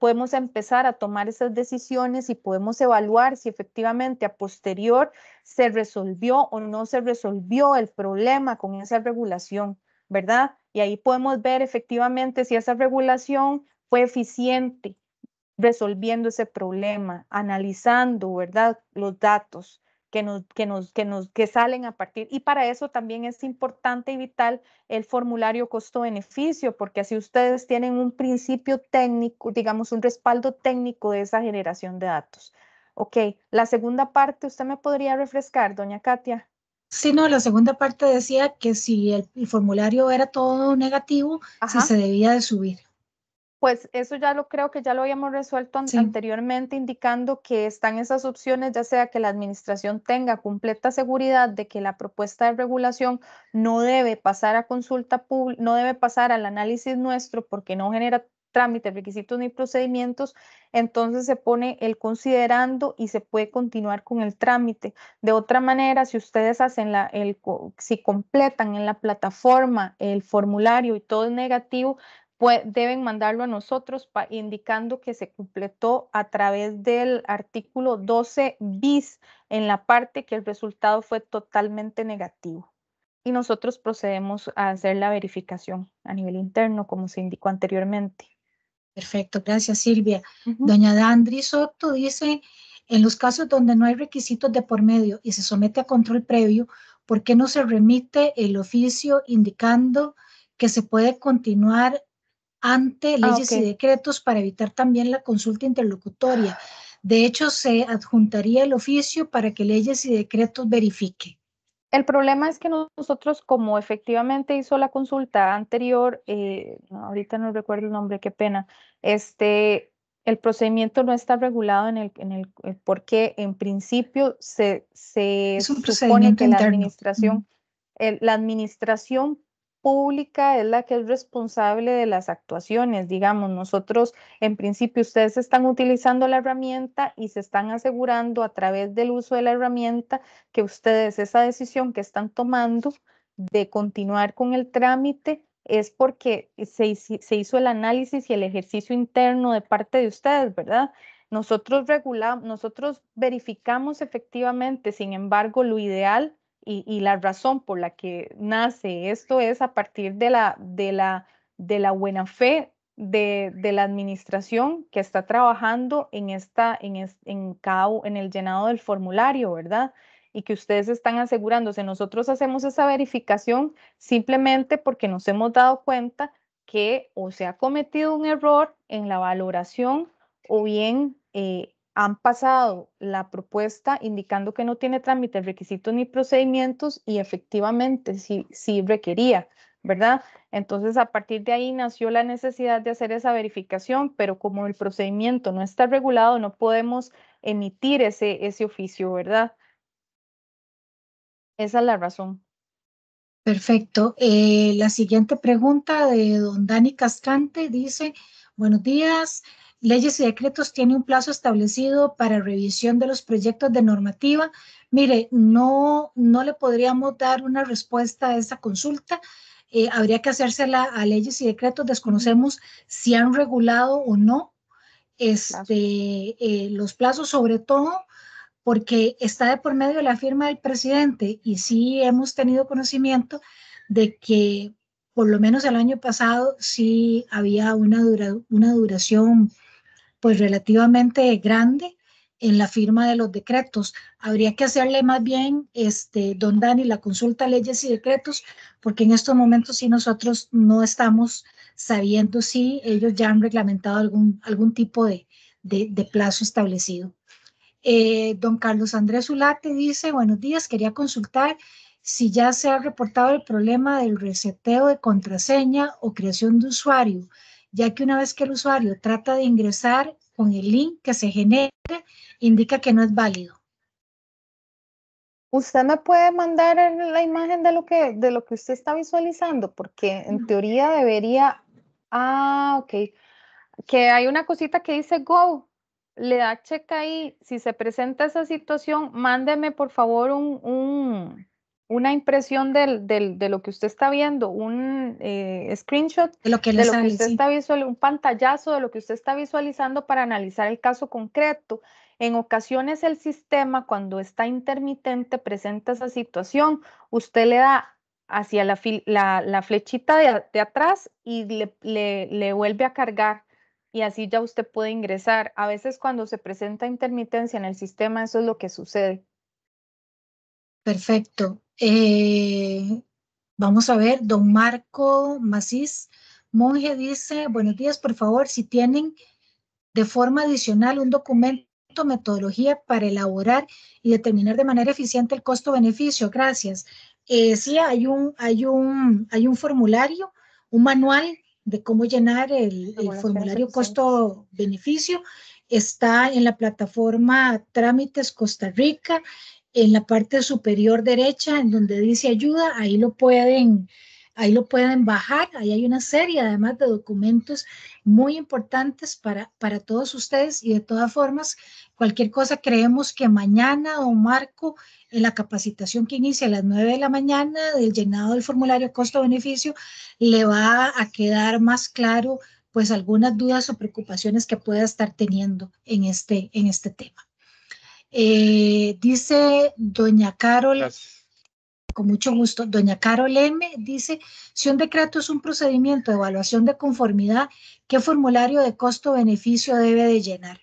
podemos empezar a tomar esas decisiones y podemos evaluar si efectivamente a posterior se resolvió o no se resolvió el problema con esa regulación. ¿verdad? Y ahí podemos ver efectivamente si esa regulación fue eficiente resolviendo ese problema, analizando, ¿verdad? Los datos que nos, que nos, que nos, que salen a partir. Y para eso también es importante y vital el formulario costo-beneficio, porque así ustedes tienen un principio técnico, digamos, un respaldo técnico de esa generación de datos. Ok, la segunda parte, ¿usted me podría refrescar, doña Katia? Sí, no, la segunda parte decía que si el, formulario era todo negativo, se debía de subir. Pues eso ya lo creo que ya lo habíamos resuelto anteriormente, indicando que están esas opciones, ya sea que la administración tenga completa seguridad de que la propuesta de regulación no debe pasar a consulta pública, no debe pasar al análisis nuestro porque no genera trámites, requisitos ni procedimientos, entonces se pone el considerando y se puede continuar con el trámite. De otra manera, si ustedes hacen la, el, si completan en la plataforma el formulario y todo es negativo, pues deben mandarlo a nosotros indicando que se completó a través del artículo 12 bis en la parte que el resultado fue totalmente negativo y nosotros procedemos a hacer la verificación a nivel interno, como se indicó anteriormente. Perfecto, gracias Silvia. Doña Dandri Soto dice, en los casos donde no hay requisitos de por medio y se somete a control previo, ¿por qué no se remite el oficio indicando que se puede continuar ante ah, leyes y decretos para evitar también la consulta interlocutoria? De hecho, se adjuntaría el oficio para que leyes y decretos verifique. El problema es que nosotros, como efectivamente hizo la consulta anterior, eh, ahorita no recuerdo el nombre, qué pena, este, el procedimiento no está regulado en el, en el eh, porque en principio se, se supone que la administración, la administración pública es la que es responsable de las actuaciones, digamos, nosotros en principio ustedes están utilizando la herramienta y se están asegurando a través del uso de la herramienta que ustedes esa decisión que están tomando de continuar con el trámite es porque se, hizo el análisis y el ejercicio interno de parte de ustedes, ¿verdad? Nosotros regulamos, nosotros verificamos efectivamente, sin embargo, lo ideal y, la razón por la que nace esto es a partir de la, de la, de la buena fe de, la administración que está trabajando en, esta, en, en, en el llenado del formulario, ¿verdad? Y que ustedes están asegurándose. Nosotros hacemos esa verificación simplemente porque nos hemos dado cuenta que o se ha cometido un error en la valoración o bien eh, han pasado la propuesta indicando que no tiene trámite, requisitos ni procedimientos y efectivamente sí, requería, ¿verdad? Entonces, a partir de ahí nació la necesidad de hacer esa verificación, pero como el procedimiento no está regulado, no podemos emitir ese, ese oficio, ¿verdad? Esa es la razón. Perfecto. Eh, la siguiente pregunta de don Dani Cascante dice, buenos días leyes y decretos tiene un plazo establecido para revisión de los proyectos de normativa. Mire, no, no le podríamos dar una respuesta a esa consulta. Eh, habría que hacérsela a leyes y decretos. Desconocemos si han regulado o no este, eh, los plazos, sobre todo porque está de por medio de la firma del presidente y sí hemos tenido conocimiento de que por lo menos el año pasado sí había una, dura, una duración pues relativamente grande en la firma de los decretos. Habría que hacerle más bien, este, don Dani, la consulta leyes y decretos, porque en estos momentos sí nosotros no estamos sabiendo si ellos ya han reglamentado algún, algún tipo de, de, plazo establecido. Eh, don Carlos Andrés Ulate dice, buenos días, quería consultar si ya se ha reportado el problema del reseteo de contraseña o creación de usuario ya que una vez que el usuario trata de ingresar con el link que se genera, indica que no es válido. Usted me puede mandar la imagen de lo que, de lo que usted está visualizando, porque en teoría debería, ah, ok, que hay una cosita que dice go, le da check ahí, si se presenta esa situación, mándeme por favor un, un una impresión de lo que usted está viendo, un eh, screenshot de lo que, usted está visualizando, un pantallazo de lo que usted está visualizando para analizar el caso concreto. En ocasiones el sistema, cuando está intermitente, presenta esa situación. Usted le da hacia la, la, flechita de, atrás y le, le vuelve a cargar y así ya usted puede ingresar. A veces cuando se presenta intermitencia en el sistema, eso es lo que sucede. Perfecto. Eh, vamos a ver, don Marco Macís Monje dice, buenos días, por favor, si tienen de forma adicional un documento, metodología para elaborar y determinar de manera eficiente el costo-beneficio. Gracias. Eh, sí, hay un, hay, un, hay un formulario, un manual de cómo llenar el formulario costo-beneficio. Está en la plataforma Trámites Costa Rica en la parte superior derecha, en donde dice ayuda, ahí lo pueden, ahí lo pueden bajar. Ahí hay una serie además de documentos muy importantes para, para todos ustedes y de todas formas, cualquier cosa creemos que mañana, o Marco, en la capacitación que inicia a las 9 de la mañana del llenado del formulario costo-beneficio, le va a quedar más claro pues algunas dudas o preocupaciones que pueda estar teniendo en este, en este tema. Eh, dice doña Carol, con mucho gusto, doña Carol M. dice, si un decreto es un procedimiento de evaluación de conformidad, ¿qué formulario de costo-beneficio debe de llenar?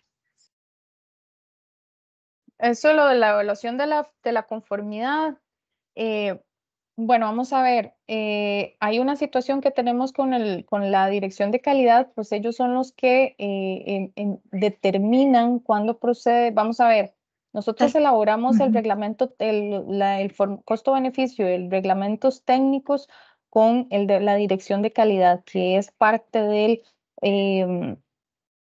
Eso lo de la evaluación de la, de la conformidad. Eh, bueno, vamos a ver, eh, hay una situación que tenemos con, el, con la dirección de calidad, pues ellos son los que eh, determinan cuándo procede. Vamos a ver, nosotros elaboramos el reglamento, el, costo-beneficio, el reglamentos técnicos con el de la dirección de calidad, que es parte del em,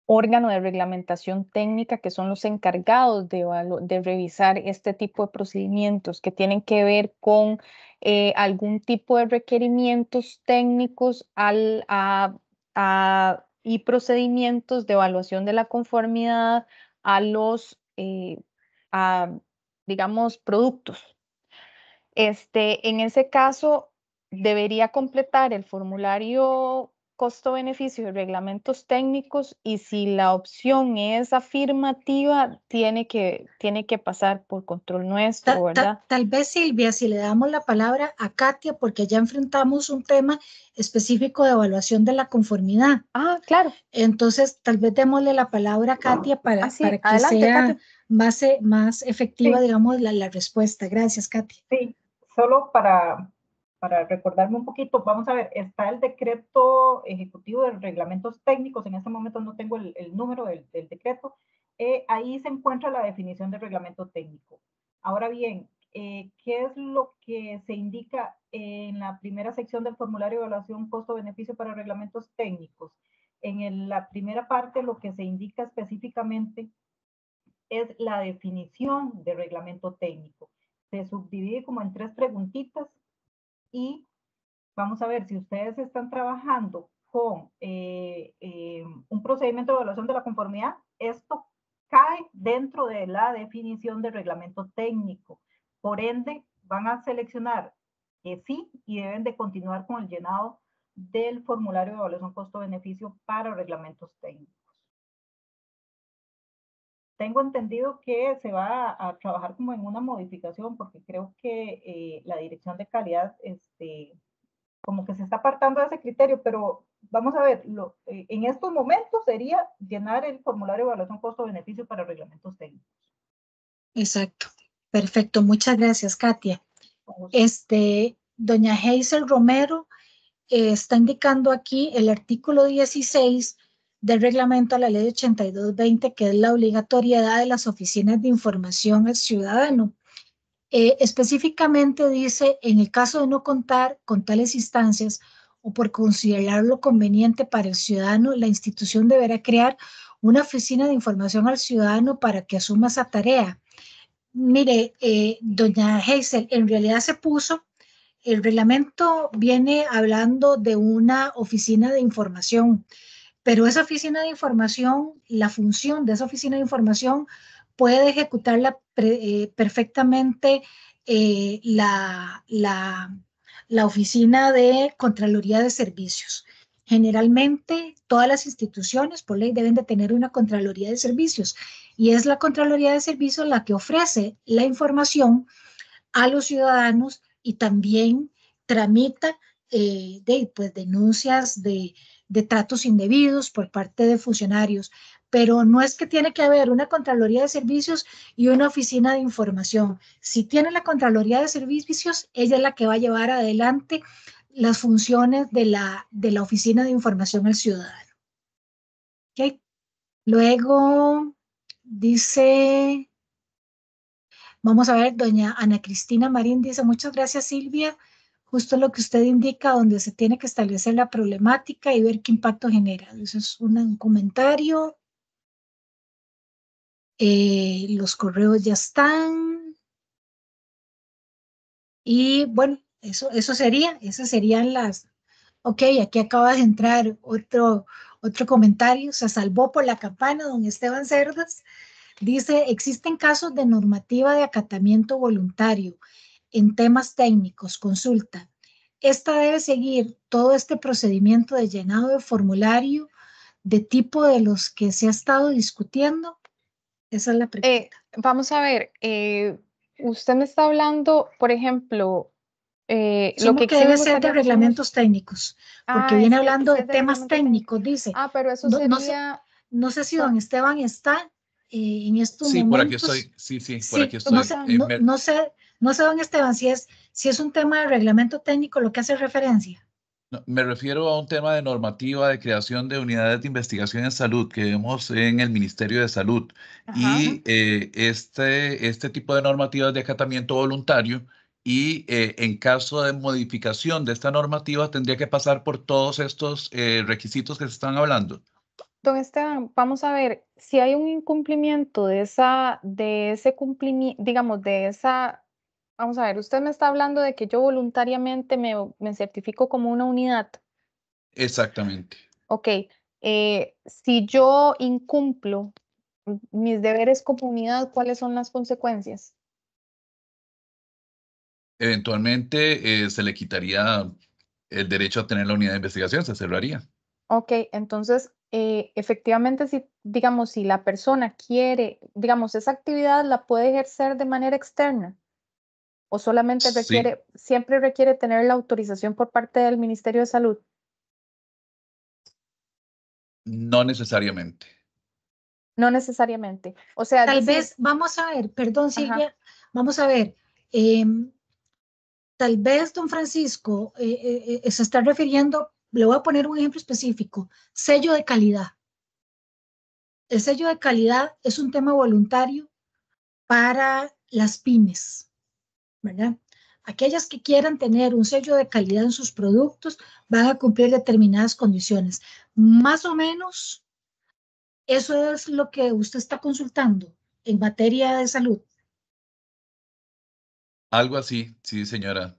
órgano de reglamentación técnica, que son los encargados de, revisar este tipo de procedimientos que tienen que ver con eh, algún tipo de requerimientos técnicos al, y procedimientos de evaluación de la conformidad a los eh, digamos, productos. Este, en ese caso, debería completar el formulario costo-beneficio de reglamentos técnicos y si la opción es afirmativa, tiene que, tiene que pasar por control nuestro, ¿verdad? tal vez, Silvia, si le damos la palabra a Katia, porque ya enfrentamos un tema específico de evaluación de la conformidad. Ah, claro. Entonces, tal vez démosle la palabra a Katia para, ah, para que sea más, eh, más efectiva, digamos, la, respuesta. Gracias, Katy. Sí, solo para, para recordarme un poquito, vamos a ver, está el decreto ejecutivo de reglamentos técnicos, en este momento no tengo el, número del, decreto, eh, ahí se encuentra la definición del reglamento técnico. Ahora bien, eh, ¿qué es lo que se indica en la primera sección del formulario de evaluación costo-beneficio para reglamentos técnicos? En la primera parte lo que se indica específicamente es la definición de reglamento técnico. Se subdivide como en tres preguntitas y vamos a ver si ustedes están trabajando con eh, em, un procedimiento de evaluación de la conformidad, esto cae dentro de la definición de reglamento técnico. Por ende, van a seleccionar que sí y deben de continuar con el llenado del formulario de evaluación costo-beneficio para reglamentos técnicos. Tengo entendido que se va a, trabajar como en una modificación porque creo que eh, la dirección de calidad este, como que se está apartando de ese criterio, pero vamos a ver, eh, en estos momentos sería llenar el formulario de evaluación costo-beneficio para reglamentos técnicos. Exacto. Perfecto. Muchas gracias, Katia. Este, doña Hazel Romero eh, está indicando aquí el artículo 16 del reglamento a la ley 8220, que es la obligatoriedad de las oficinas de información al ciudadano. Eh, específicamente dice, en el caso de no contar con tales instancias o por considerarlo conveniente para el ciudadano, la institución deberá crear una oficina de información al ciudadano para que asuma esa tarea. Mire, eh, doña Hazel en realidad se puso, el reglamento viene hablando de una oficina de información, pero esa oficina de información, la función de esa oficina de información puede ejecutarla eh, perfectamente eh, la, la, oficina de Contraloría de Servicios. Generalmente todas las instituciones por ley deben de tener una Contraloría de Servicios y es la Contraloría de Servicios la que ofrece la información a los ciudadanos y también tramita eh, pues, denuncias de, de tratos indebidos por parte de funcionarios, pero no es que tiene que haber una Contraloría de Servicios y una Oficina de Información. Si tiene la Contraloría de Servicios, ella es la que va a llevar adelante las funciones de la, de la Oficina de Información al Ciudadano. Luego dice, vamos a ver, doña Ana Cristina Marín dice, muchas gracias Silvia justo lo que usted indica, donde se tiene que establecer la problemática y ver qué impacto genera. Eso es un comentario. Eh, los correos ya están. Y bueno, eso, eso sería, esas serían las... Ok, aquí acaba de entrar otro, otro comentario, se salvó por la campana, don Esteban Cerdas. Dice, existen casos de normativa de acatamiento voluntario en temas técnicos, consulta. Esta debe seguir todo este procedimiento de llenado de formulario de tipo de los que se ha estado discutiendo. Esa es la eh, pregunta. vamos a ver, eh, usted me está hablando, por ejemplo, eh, lo que, que debe ser de reglamentos técnicos, ah, porque viene hablando de temas técnicos, dice. Ah, pero eso No, no, sé, no sé, si ah. don Esteban está en estos sí, momentos. Sí, por aquí estoy. Sí, sí, por aquí estoy. no, sé, no sé, don Esteban, si es, si es un tema de reglamento técnico lo que hace referencia. me refiero a un tema de normativa de creación de unidades de investigación en salud que vemos en el Ministerio de Salud. Y eh, este, este tipo de normativas de acatamiento voluntario y eh, en caso de modificación de esta normativa tendría que pasar por todos estos eh, requisitos que se están hablando. Don Esteban, vamos a ver, si hay un incumplimiento de esa, de ese cumplimiento, digamos, de esa Vamos a ver, usted me está hablando de que yo voluntariamente me, me certifico como una unidad. Exactamente. Ok, eh, si yo incumplo mis deberes como unidad, ¿cuáles son las consecuencias? Eventualmente eh, se le quitaría el derecho a tener la unidad de investigación, se cerraría. Ok, entonces eh, efectivamente, si, digamos, si la persona quiere, digamos, esa actividad la puede ejercer de manera externa o solamente requiere, siempre requiere tener la autorización por parte del Ministerio de Salud? No necesariamente. No necesariamente. O sea, tal vez, vamos a ver, perdón Silvia, vamos a ver. Em, tal vez, don Francisco, eh, eh, eh, se está refiriendo, le voy a poner un ejemplo específico, sello de calidad. El sello de calidad es un tema voluntario para las pymes. ¿verdad? Aquellas que quieran tener un sello de calidad en sus productos van a cumplir determinadas condiciones. Más o menos, eso es lo que usted está consultando en materia de salud. Algo así, sí, señora.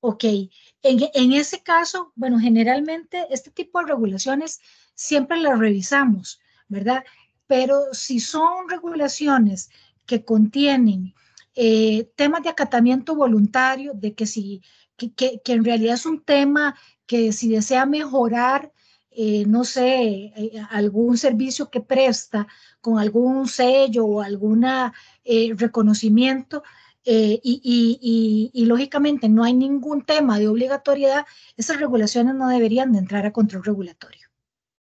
Ok, en, en, ese caso, bueno, generalmente este tipo de regulaciones siempre las revisamos, ¿verdad? Pero si son regulaciones que contienen eh, temas de acatamiento voluntario, de que, si, que, en realidad es un tema que si desea mejorar, eh, no sé, eh, algún servicio que presta con algún sello o algún reconocimiento. Y, lógicamente no hay ningún tema de obligatoriedad, esas regulaciones no deberían de entrar a control regulatorio.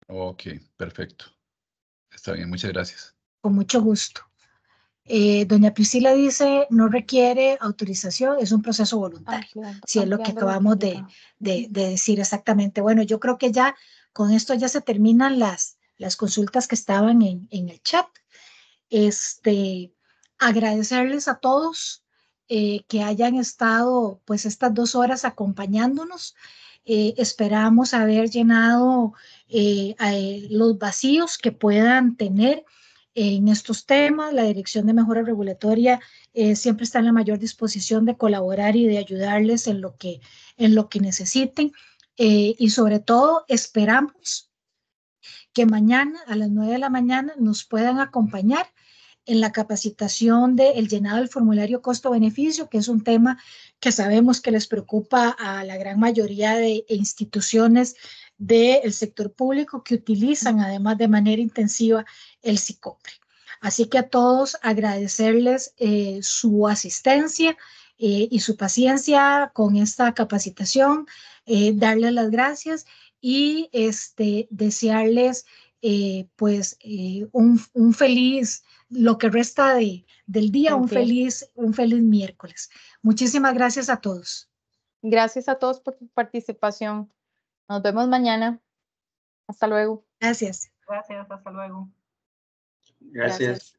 Ok, perfecto. Está bien, muchas gracias. Con mucho gusto. Eh, doña Priscila dice, no requiere autorización, es un proceso voluntario, ah, si es lo que acabamos de, decir exactamente. Bueno, yo creo que ya con esto ya se terminan las, consultas que estaban en, el chat. Este, agradecerles a todos eh, que hayan estado pues estas dos horas acompañándonos. Eh, esperamos haber llenado los vacíos que puedan tener en estos temas. La Dirección de Mejora Regulatoria eh, siempre está en la mayor disposición de colaborar y de ayudarles en lo que, en lo que necesiten. Eh, y sobre todo, esperamos que mañana a las 9 de la mañana nos puedan acompañar en la capacitación del el llenado del formulario costo-beneficio, que es un tema que sabemos que les preocupa a la gran mayoría de instituciones del sector público que utilizan además de manera intensiva el SICOPRE. Así que a todos agradecerles eh, su asistencia eh, y su paciencia con esta capacitación, eh, darles las gracias y este, desearles pues un, feliz, lo que resta de, del día, un, feliz, un feliz miércoles. Muchísimas gracias a todos. Gracias a todos por su participación. Nos vemos mañana. Hasta luego. Gracias. Gracias, hasta luego. Gracias.